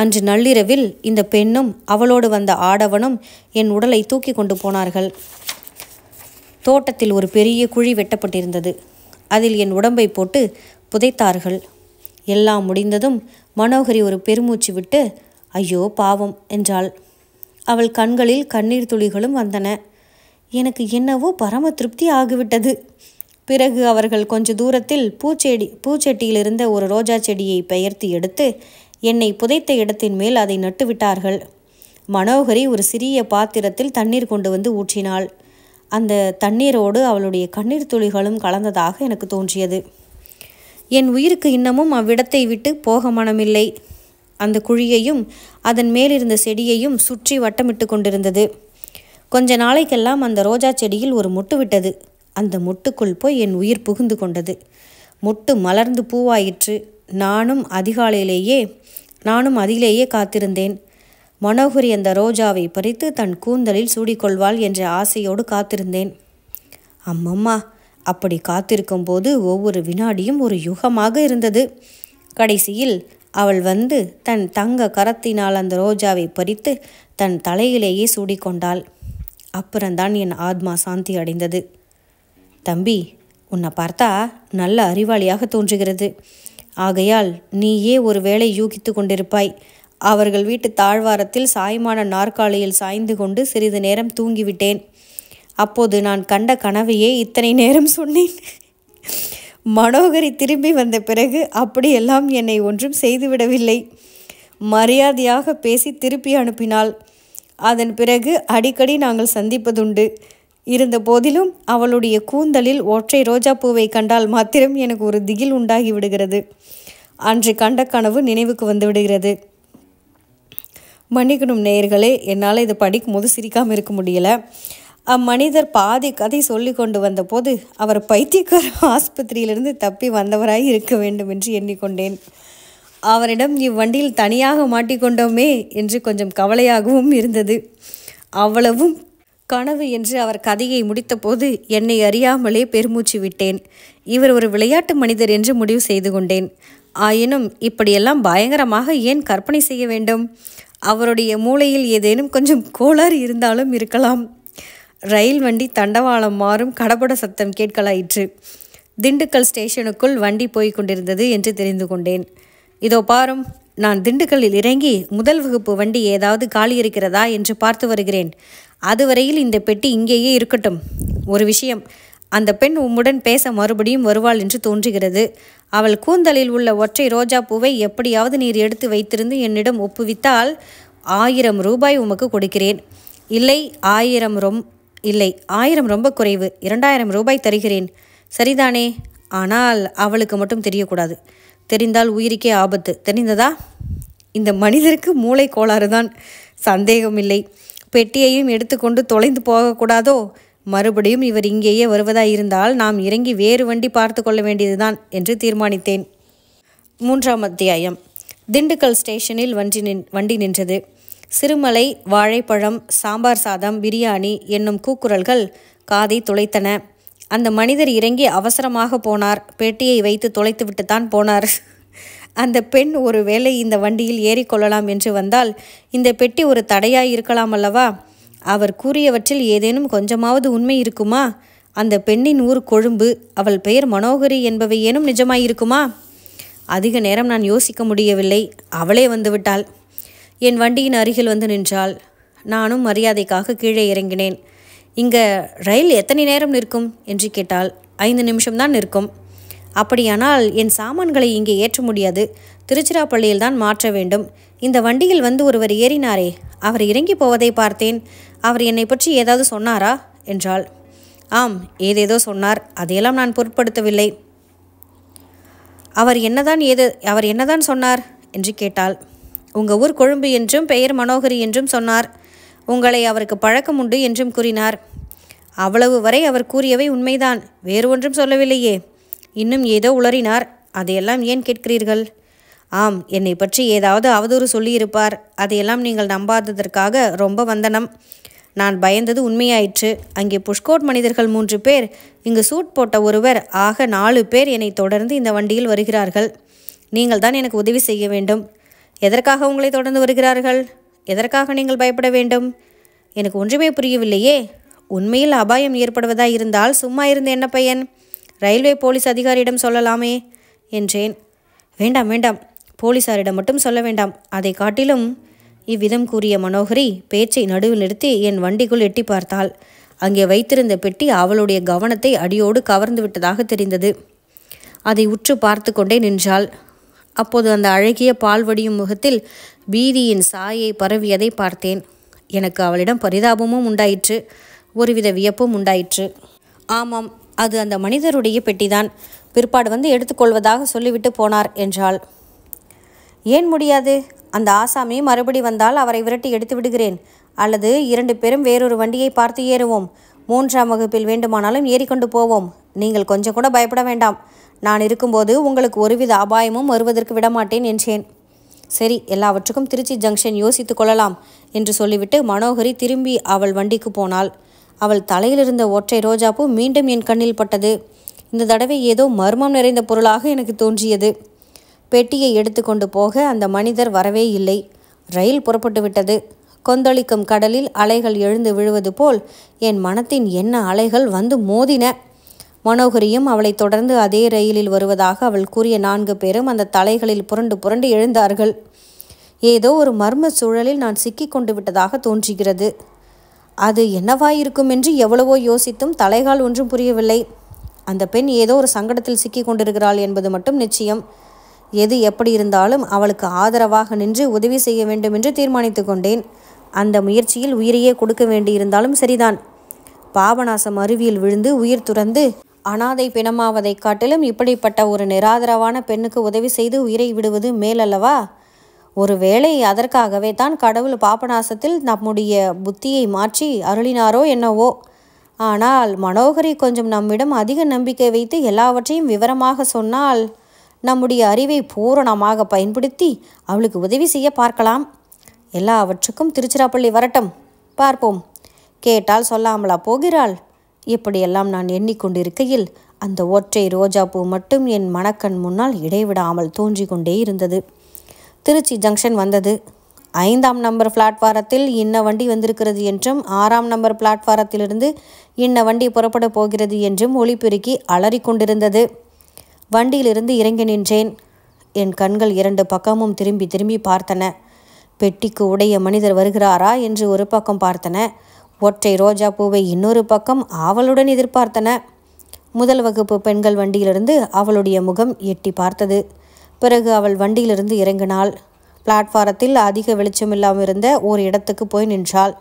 அன்று நள்ளிரவில் இந்த பெண்ணும் அவளோடு வந்த ஆடவனும் என் உடலை தூக்கி கொண்டு போனார்கள் தோட்டத்தில் ஒரு பெரிய குழி வெட்டப்பட்டிருந்தது அதில் என் உடம்பை போட்டு புதைத்தார்கள் எல்லாம் முடிந்ததும் மனோகரி ஒரு பெருமூச்சு விட்டு ஐயோ பாவம் என்றாள் அவள் கண்களில் கண்ணீர் துளிகளும் வந்தன எனக்கு என்னவோ பரம திருப்தி ஆகிவிட்டது பிறகு அவர்கள் கொஞ்ச தூரத்தில் பூச்செடி பூச்செட்டியிலிருந்த ஒரு ரோஜா செடியை பெயர்த்து எடுத்து என்னை புதைத்த இடத்தின் மேல் அதை நட்டுவிட்டார்கள் மனோகரி ஒரு சிறிய பாத்திரத்தில் தண்ணீர் கொண்டு வந்து ஊற்றினாள் அந்த தண்ணீரோடு அவளுடைய கண்ணீர் துளிகளும் கலந்ததாக எனக்கு தோன்றியது என் உயிருக்கு இன்னமும் அவ்விடத்தை விட்டு போக மனமில்லை அந்த குழியையும் அதன் மேலிருந்த செடியையும் சுற்றி வட்டமிட்டு கொண்டிருந்தது கொஞ்ச நாளைக்கெல்லாம் அந்த ரோஜா செடியில் ஒரு முட்டு விட்டது அந்த முட்டுக்குள் போய் என் உயிர் புகுந்து கொண்டது முட்டு மலர்ந்து பூவாயிற்று நானும் அதிகாலையிலேயே நானும் அதிலேயே காத்திருந்தேன் மனோகரி அந்த ரோஜாவை பறித்து தன் கூந்தலில் சூடிக்கொள்வாள் என்ற ஆசையோடு காத்திருந்தேன் அம்மம்மா அப்படி காத்திருக்கும் போது ஒவ்வொரு வினாடியும் ஒரு யுகமாக இருந்தது கடைசியில் அவள் வந்து தன் தங்க கரத்தினால் அந்த ரோஜாவை பறித்து தன் தலையிலேயே சூடிக்கொண்டாள் அப்புறம்தான் என் ஆத்மா சாந்தி அடைந்தது தம்பி உன்னை பார்த்தா நல்ல அறிவாளியாக தோன்றுகிறது ஆகையால் நீயே ஒரு வேளை யூகித்து கொண்டிருப்பாய் அவர்கள் வீட்டு தாழ்வாரத்தில் சாய்மான நாற்காலியில் சாய்ந்து கொண்டு சிறிது நேரம் தூங்கிவிட்டேன் அப்போது நான் கண்ட கனவையே இத்தனை நேரம் சொன்னேன் மனோகரி திரும்பி வந்த பிறகு அப்படியெல்லாம் என்னை ஒன்றும் செய்துவிடவில்லை மரியாதையாக பேசி திருப்பி அனுப்பினாள் அதன் பிறகு அடிக்கடி நாங்கள் சந்திப்பதுண்டு இருந்த போதிலும் அவளுடைய கூந்தலில் ஒற்றை ரோஜா பூவை கண்டால் மாத்திரம் எனக்கு ஒரு திகில் உண்டாகி விடுகிறது அன்று கண்ட கனவு நினைவுக்கு வந்து விடுகிறது மன்னிக்கணும் நேயர்களே என்னால் இதை படிக்கும் போது சிரிக்காமல் இருக்க முடியலை அம்மனிதர் பாதி கதை சொல்லி கொண்டு வந்தபோது அவர் பைத்தியக்கார ஆஸ்பத்திரியிலிருந்து தப்பி வந்தவராய் இருக்க வேண்டும் என்று எண்ணிக்கொண்டேன் அவரிடம் இவ்வண்டியில் தனியாக மாட்டிக்கொண்டோமே என்று கொஞ்சம் கவலையாகவும் இருந்தது அவ்வளவும் கனவு என்று அவர் கதையை முடித்தபோது என்னை அறியாமலே பெருமூச்சு விட்டேன் இவர் ஒரு விளையாட்டு மனிதர் என்று முடிவு செய்து கொண்டேன் ஆயினும் இப்படியெல்லாம் பயங்கரமாக ஏன் கற்பனை செய்ய வேண்டும் அவருடைய மூளையில் ஏதேனும் கொஞ்சம் கோளாறு இருந்தாலும் இருக்கலாம் ரயில் வண்டி தண்டவாளம் மாறும் கடபட சத்தம் கேட்கலாயிற்று திண்டுக்கல் ஸ்டேஷனுக்குள் வண்டி போய் கொண்டிருந்தது என்று தெரிந்து கொண்டேன் இதோ பாரும் நான் திண்டுக்கல்லில் இறங்கி முதல் வகுப்பு வண்டி ஏதாவது காலி இருக்கிறதா என்று பார்த்து வருகிறேன் அதுவரையில் இந்த பெட்டி இங்கேயே இருக்கட்டும் ஒரு விஷயம் அந்த பெண் உம்முடன் பேச மறுபடியும் வருவாள் என்று தோன்றுகிறது அவள் கூந்தலில் உள்ள ஒற்றை ரோஜா பூவை எப்படியாவது நீர் எடுத்து வைத்திருந்து என்னிடம் ஒப்புவித்தால் ஆயிரம் ரூபாய் உமக்கு கொடுக்கிறேன் இல்லை ஆயிரம் ரொம் இல்லை ஆயிரம் ரொம்ப குறைவு இரண்டாயிரம் ரூபாய் தருகிறேன் சரிதானே ஆனால் அவளுக்கு மட்டும் தெரியக்கூடாது தெரிந்தால் உயிருக்கே ஆபத்து தெரிந்ததா இந்த மனிதருக்கு மூளை கோளாறு தான் சந்தேகமில்லை பெட்டியையும் எடுத்துக்கொண்டு தொலைந்து போகக்கூடாதோ மறுபடியும் இவர் இங்கேயே வருவதாயிருந்தால் நாம் இறங்கி வேறு வண்டி பார்த்து கொள்ள வேண்டியதுதான் என்று தீர்மானித்தேன் மூன்றாம் அத்தியாயம் திண்டுக்கல் ஸ்டேஷனில் வண்டி நின் வண்டி நின்றது சிறுமலை வாழைப்பழம் சாம்பார் சாதம் பிரியாணி என்னும் கூக்குரல்கள் காதை துளைத்தன அந்த மனிதர் இறங்கி அவசரமாக போனார் பெட்டியை வைத்து துளைத்துவிட்டு தான் போனார் அந்த பெண் ஒரு வேளை இந்த வண்டியில் ஏறிக்கொள்ளலாம் என்று வந்தால் இந்த பெட்டி ஒரு தடையாய் இருக்கலாம் அல்லவா அவர் கூறியவற்றில் ஏதேனும் கொஞ்சமாவது உண்மை இருக்குமா அந்த பெண்ணின் ஊர் கொழும்பு அவள் பெயர் மனோகரி என்பவை ஏனும் நிஜமாயிருக்குமா அதிக நேரம் நான் யோசிக்க முடியவில்லை அவளே வந்துவிட்டாள் என் வண்டியின் அருகில் வந்து நின்றாள் நானும் மரியாதைக்காக கீழே இறங்கினேன் இங்கே ரயில் எத்தனை நேரம் நிற்கும் என்று கேட்டால் ஐந்து நிமிஷம்தான் நிற்கும் அப்படியானால் என் சாமான்களை இங்கே ஏற்ற முடியாது திருச்சிராப்பள்ளியில் தான் மாற்ற வேண்டும் இந்த வண்டியில் வந்து ஒருவர் ஏறினாரே அவர் இறங்கி போவதை பார்த்தேன் அவர் என்னை பற்றி ஏதாவது சொன்னாரா என்றாள் ஆம் ஏதேதோ சொன்னார் அதையெல்லாம் நான் பொருட்படுத்தவில்லை அவர் என்னதான் ஏது அவர் என்னதான் சொன்னார் என்று கேட்டாள் உங்கள் ஊர் கொழும்பு என்றும் பெயர் மனோகரி என்றும் சொன்னார் உங்களை அவருக்கு பழக்கம் உண்டு என்றும் கூறினார் அவ்வளவு வரை அவர் கூறியவை உண்மைதான் வேறு ஒன்றும் சொல்லவில்லையே இன்னும் ஏதோ உளறினார் அதையெல்லாம் ஏன் கேட்கிறீர்கள் ஆம் என்னை பற்றி ஏதாவது அவதூறு சொல்லியிருப்பார் அதையெல்லாம் நீங்கள் நம்பாததற்காக ரொம்ப வந்தனம் நான் பயந்தது உண்மையாயிற்று அங்கே புஷ்கோட் மனிதர்கள் மூன்று பேர் இங்கு சூட் போட்ட ஒருவர் ஆக நாலு பேர் என்னை தொடர்ந்து இந்த வண்டியில் வருகிறார்கள் நீங்கள் தான் எனக்கு உதவி செய்ய வேண்டும் எதற்காக உங்களை தொடர்ந்து வருகிறார்கள் எதற்காக நீங்கள் பயப்பட வேண்டும் எனக்கு ஒன்றுமே புரியவில்லையே உண்மையில் அபாயம் ஏற்படுவதாக இருந்தால் சும்மா இருந்து என்ன பையன் ரயில்வே போலீஸ் அதிகாரியிடம் சொல்லலாமே என்றேன் வேண்டாம் வேண்டாம் போலீசாரிடம் மட்டும் சொல்ல வேண்டாம் அதை காட்டிலும் இவ்விதம் கூறிய மனோகரி பேச்சை நடுவில் நிறுத்தி என் வண்டிக்குள் எட்டி பார்த்தாள் அங்கே வைத்திருந்த பெட்டி அவளுடைய கவனத்தை அடியோடு கவர்ந்து விட்டதாக தெரிந்தது அதை உற்று பார்த்து கொண்டே நின்றாள் அப்போது அந்த அழகிய பால் வடியும் முகத்தில் பீதியின் சாயை பரவியதை பார்த்தேன் எனக்கு அவளிடம் பரிதாபமும் உண்டாயிற்று ஒருவித வியப்பும் உண்டாயிற்று ஆமாம் அது அந்த மனிதருடைய பெட்டிதான் பிற்பாடு வந்து எடுத்துக்கொள்வதாக சொல்லிவிட்டு போனார் என்றாள் ஏன் முடியாது அந்த ஆசாமி மறுபடி வந்தால் அவரை விரட்டி எடுத்து விடுகிறேன் அல்லது இரண்டு பேரும் வேறொரு வண்டியை பார்த்து ஏறுவோம் மூன்றாம் வகுப்பில் வேண்டுமானாலும் ஏறிக்கொண்டு போவோம் நீங்கள் கொஞ்சம் கூட பயப்பட வேண்டாம் நான் இருக்கும்போது உங்களுக்கு ஒருவித அபாயமும் வருவதற்கு விடமாட்டேன் என்றேன் சரி எல்லாவற்றுக்கும் திருச்சி ஜங்ஷன் யோசித்து கொள்ளலாம் என்று சொல்லிவிட்டு மனோகரி திரும்பி அவள் வண்டிக்கு போனாள் அவள் தலையிலிருந்த ஒற்றை ரோஜாப்பூ மீண்டும் என் கண்ணில் பட்டது இந்த தடவை ஏதோ மர்மம் நிறைந்த பொருளாக எனக்கு தோன்றியது பெட்டியை எடுத்துக்கொண்டு போக அந்த மனிதர் வரவே இல்லை ரயில் புறப்பட்டு விட்டது கொந்தளிக்கும் கடலில் அலைகள் எழுந்து விழுவது போல் என் மனத்தின் என்ன அலைகள் வந்து மோதின மனோகரியும் அவளை தொடர்ந்து அதே ரயிலில் வருவதாக அவள் கூறிய நான்கு பேரும் அந்த தலைகளில் புரண்டு புரண்டு எழுந்தார்கள் ஏதோ ஒரு மர்ம சூழலில் நான் சிக்கி கொண்டு விட்டதாக தோன்றுகிறது அது என்னவாயிருக்கும் என்று எவ்வளவோ யோசித்தும் தலைகால் ஒன்றும் புரியவில்லை அந்த பெண் ஏதோ ஒரு சங்கடத்தில் சிக்கி கொண்டிருக்கிறாள் என்பது மட்டும் நிச்சயம் எது எப்படி இருந்தாலும் அவளுக்கு ஆதரவாக நின்று உதவி செய்ய வேண்டும் என்று தீர்மானித்து கொண்டேன் அந்த முயற்சியில் உயிரையே கொடுக்க வேண்டியிருந்தாலும் சரிதான் பாபநாசம் அருவியில் விழுந்து உயிர் துறந்து அனாதை பிணமாவதை காட்டிலும் இப்படிப்பட்ட ஒரு நிராதரவான பெண்ணுக்கு உதவி செய்து உயிரை விடுவது மேலல்லவா ஒருவேளை அதற்காகவே தான் கடவுள் பாபநாசத்தில் நம்முடைய புத்தியை மாற்றி அருளினாரோ என்னவோ ஆனால் மனோகரி கொஞ்சம் நம்மிடம் அதிக நம்பிக்கை வைத்து எல்லாவற்றையும் விவரமாக சொன்னால் நம்முடைய அறிவை பூரணமாக பயன்படுத்தி அவளுக்கு உதவி செய்ய பார்க்கலாம் எல்லாவற்றுக்கும் திருச்சிராப்பள்ளி வரட்டும் பார்ப்போம் கேட்டால் சொல்லாமலா போகிறாள் இப்படியெல்லாம் நான் எண்ணிக்கொண்டிருக்கையில் அந்த ஒற்றை ரோஜாப்பூ மட்டும் என் மணக்கண் முன்னால் இடைவிடாமல் தோன்றி கொண்டே இருந்தது திருச்சி ஜங்ஷன் வந்தது ஐந்தாம் நம்பர் பிளாட்வாரத்தில் இன்ன வண்டி வந்திருக்கிறது என்றும் ஆறாம் நம்பர் பிளாட்வாரத்திலிருந்து இன்ன வண்டி புறப்பட போகிறது என்றும் ஒளிபெருக்கி அலறிக்கொண்டிருந்தது வண்டியிலிருந்து இறங்கி நின்றேன் என் கண்கள் இரண்டு பக்கமும் திரும்பி திரும்பி பார்த்தன பெட்டிக்கு உடைய மனிதர் வருகிறாரா என்று ஒரு பக்கம் பார்த்தன ஒற்றை ரோஜா பூவை இன்னொரு பக்கம் ஆவலுடன் எதிர்பார்த்தன முதல் வகுப்பு பெண்கள் வண்டியிலிருந்து அவளுடைய முகம் எட்டி பார்த்தது பிறகு அவள் வண்டியிலிருந்து இறங்கினாள் பிளாட்ஃபாரத்தில் அதிக வெளிச்சமில்லாமல் இருந்த ஒரு இடத்துக்கு போய் நின்றாள்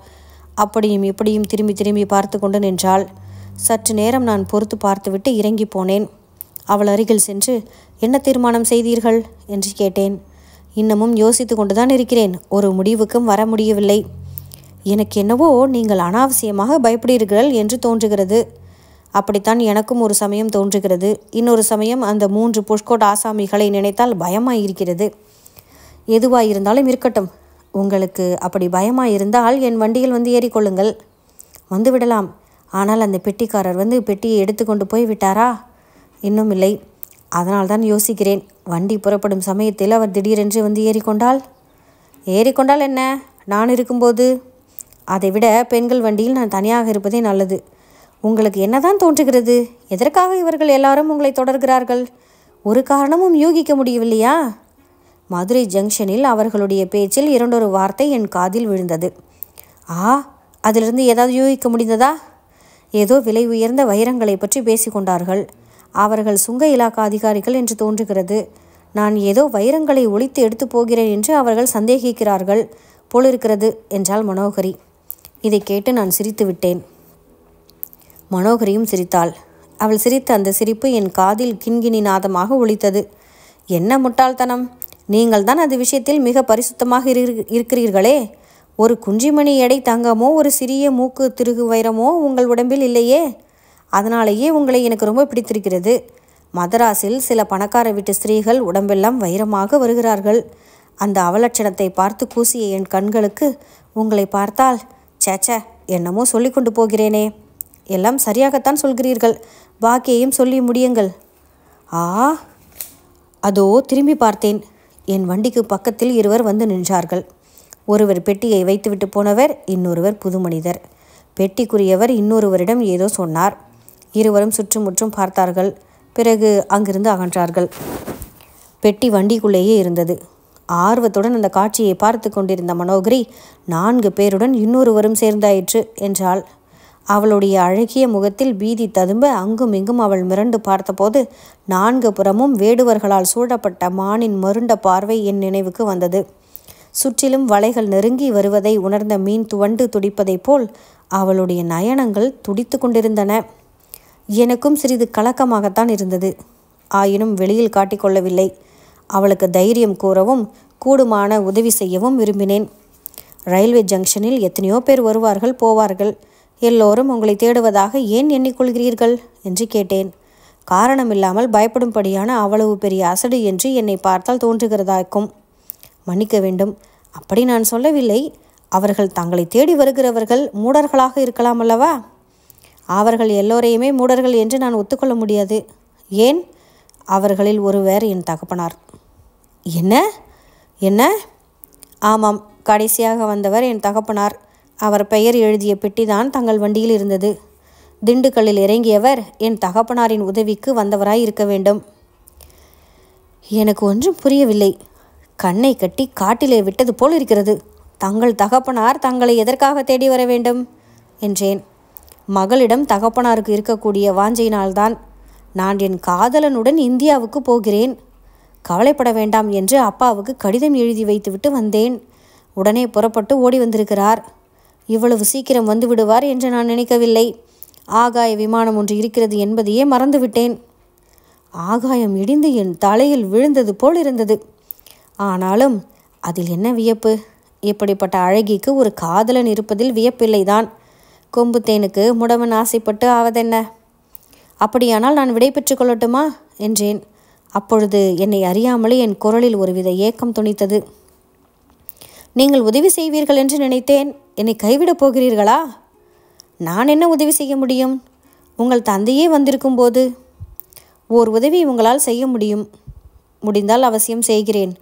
அப்படியும் இப்படியும் திரும்பி திரும்பி பார்த்து கொண்டு நின்றாள் சற்று நேரம் நான் பொறுத்து பார்த்துவிட்டு இறங்கி போனேன் அவள் அருகில் சென்று என்ன தீர்மானம் செய்தீர்கள் என்று கேட்டேன் இன்னமும் யோசித்து கொண்டுதான் இருக்கிறேன் ஒரு முடிவுக்கும் வர முடியவில்லை எனக்கு என்னவோ நீங்கள் அனாவசியமாக பயப்படுகிறீர்கள் என்று தோன்றுகிறது அப்படித்தான் எனக்கும் ஒரு சமயம் தோன்றுகிறது இன்னொரு சமயம் அந்த மூன்று புஷ்கோட் ஆசாமிகளை நினைத்தால் பயமாக இருக்கிறது எதுவாக இருந்தாலும் இருக்கட்டும் உங்களுக்கு அப்படி பயமாக இருந்தால் என் வண்டியில் வந்து ஏறிக்கொள்ளுங்கள் வந்துவிடலாம் ஆனால் அந்த பெட்டிக்காரர் வந்து பெட்டியை எடுத்துக்கொண்டு போய் விட்டாரா இன்னும் இல்லை அதனால் தான் யோசிக்கிறேன் வண்டி புறப்படும் சமயத்தில் அவர் திடீரென்று வந்து ஏறிக்கொண்டால் ஏறிக்கொண்டால் என்ன நான் இருக்கும்போது அதை விட பெண்கள் வண்டியில் நான் தனியாக இருப்பதே நல்லது உங்களுக்கு என்னதான் தோன்றுகிறது எதற்காக இவர்கள் எல்லாரும் உங்களை தொடர்கிறார்கள் ஒரு காரணமும் யூகிக்க முடியவில்லையா மதுரை ஜங்ஷனில் அவர்களுடைய பேச்சில் இரண்டொரு வார்த்தை என் காதில் விழுந்தது ஆ அதிலிருந்து ஏதாவது யூகிக்க முடிந்ததா ஏதோ விலை உயர்ந்த வைரங்களை பற்றி பேசிக்கொண்டார்கள் அவர்கள் சுங்க இலாக்கா அதிகாரிகள் என்று தோன்றுகிறது நான் ஏதோ வைரங்களை ஒழித்து எடுத்து போகிறேன் என்று அவர்கள் சந்தேகிக்கிறார்கள் போலிருக்கிறது என்றால் மனோகரி இதை கேட்டு நான் சிரித்து விட்டேன் மனோகரியும் சிரித்தாள் அவள் சிரித்த அந்த சிரிப்பு என் காதில் கிண்கிணி நாதமாக ஒழித்தது என்ன முட்டாள்தனம் நீங்கள் தான் அது விஷயத்தில் மிக பரிசுத்தமாக இருக்கிறீர்களே ஒரு குஞ்சிமணி எடை தங்கமோ ஒரு சிறிய மூக்கு திருகு வைரமோ உங்கள் உடம்பில் இல்லையே அதனாலேயே உங்களை எனக்கு ரொம்ப பிடித்திருக்கிறது மதராஸில் சில பணக்கார வீட்டு ஸ்திரீகள் உடம்பெல்லாம் வைரமாக வருகிறார்கள் அந்த அவலட்சணத்தை பார்த்து கூசிய என் கண்களுக்கு உங்களை பார்த்தால் சேச்சே என்னமோ சொல்லி கொண்டு போகிறேனே எல்லாம் சரியாகத்தான் சொல்கிறீர்கள் வாக்கியையும் சொல்லி முடியுங்கள் ஆ அதோ திரும்பி பார்த்தேன் என் வண்டிக்கு பக்கத்தில் இருவர் வந்து நின்றார்கள் ஒருவர் பெட்டியை வைத்துவிட்டு போனவர் இன்னொருவர் புது மனிதர் பெட்டிக்குரியவர் இன்னொருவரிடம் ஏதோ சொன்னார் இருவரும் சுற்றுமுற்றும் பார்த்தார்கள் பிறகு அங்கிருந்து அகன்றார்கள் பெட்டி வண்டிக்குள்ளேயே இருந்தது ஆர்வத்துடன் அந்த காட்சியை பார்த்து கொண்டிருந்த மனோகரி நான்கு பேருடன் இன்னொருவரும் சேர்ந்தாயிற்று என்றாள் அவளுடைய அழகிய முகத்தில் பீதி ததும்ப அங்கும் இங்கும் அவள் மிரண்டு பார்த்தபோது நான்கு புறமும் வேடுவர்களால் சூழப்பட்ட மானின் மருண்ட பார்வை என் நினைவுக்கு வந்தது சுற்றிலும் வலைகள் நெருங்கி வருவதை உணர்ந்த மீன் துவண்டு துடிப்பதைப் போல் அவளுடைய நயனங்கள் துடித்து கொண்டிருந்தன எனக்கும் சிறிது கலக்கமாகத்தான் இருந்தது ஆயினும் வெளியில் காட்டிக்கொள்ளவில்லை அவளுக்கு தைரியம் கூறவும் கூடுமான உதவி செய்யவும் விரும்பினேன் ரயில்வே ஜங்ஷனில் எத்தனையோ பேர் வருவார்கள் போவார்கள் எல்லோரும் உங்களை தேடுவதாக ஏன் எண்ணிக்கொள்கிறீர்கள் என்று கேட்டேன் காரணமில்லாமல் பயப்படும்படியான அவ்வளவு பெரிய அசடு என்று என்னை பார்த்தால் தோன்றுகிறதாக்கும் மன்னிக்க வேண்டும் அப்படி நான் சொல்லவில்லை அவர்கள் தங்களை தேடி வருகிறவர்கள் மூடர்களாக இருக்கலாம் அல்லவா அவர்கள் எல்லோரையுமே மூடர்கள் என்று நான் ஒத்துக்கொள்ள முடியாது ஏன் அவர்களில் ஒருவர் என் தகப்பனார் என்ன என்ன ஆமாம் கடைசியாக வந்தவர் என் தகப்பனார் அவர் பெயர் எழுதிய பெட்டிதான் தங்கள் வண்டியில் இருந்தது திண்டுக்கல்லில் இறங்கியவர் என் தகப்பனாரின் உதவிக்கு வந்தவராய் இருக்க வேண்டும் எனக்கு ஒன்றும் புரியவில்லை கண்ணை கட்டி காட்டிலே விட்டது போல் இருக்கிறது தங்கள் தகப்பனார் தங்களை எதற்காக தேடி வர வேண்டும் என்றேன் மகளிடம் தகப்பனாருக்கு இருக்கக்கூடிய வாஞ்சையினால்தான் நான் என் காதலனுடன் இந்தியாவுக்கு போகிறேன் கவலைப்பட வேண்டாம் என்று அப்பாவுக்கு கடிதம் எழுதி வைத்துவிட்டு வந்தேன் உடனே புறப்பட்டு ஓடி வந்திருக்கிறார் இவ்வளவு சீக்கிரம் வந்து விடுவார் என்று நான் நினைக்கவில்லை ஆகாய விமானம் ஒன்று இருக்கிறது என்பதையே மறந்துவிட்டேன் ஆகாயம் இடிந்து என் தலையில் விழுந்தது போல் இருந்தது ஆனாலும் அதில் என்ன வியப்பு இப்படிப்பட்ட அழகிக்கு ஒரு காதலன் இருப்பதில் வியப்பில்லைதான் கொம்புத்தேனுக்கு முடவன் ஆசைப்பட்டு ஆவதென்ன அப்படியானால் நான் விடை கொள்ளட்டுமா என்றேன் அப்பொழுது என்னை அறியாமலே என் குரலில் ஒருவித ஏக்கம் துணித்தது நீங்கள் உதவி செய்வீர்கள் என்று நினைத்தேன் என்னை கைவிடப் போகிறீர்களா நான் என்ன உதவி செய்ய முடியும் உங்கள் தந்தையே வந்திருக்கும் போது ஓர் உதவி உங்களால் செய்ய முடியும் முடிந்தால் அவசியம் செய்கிறேன்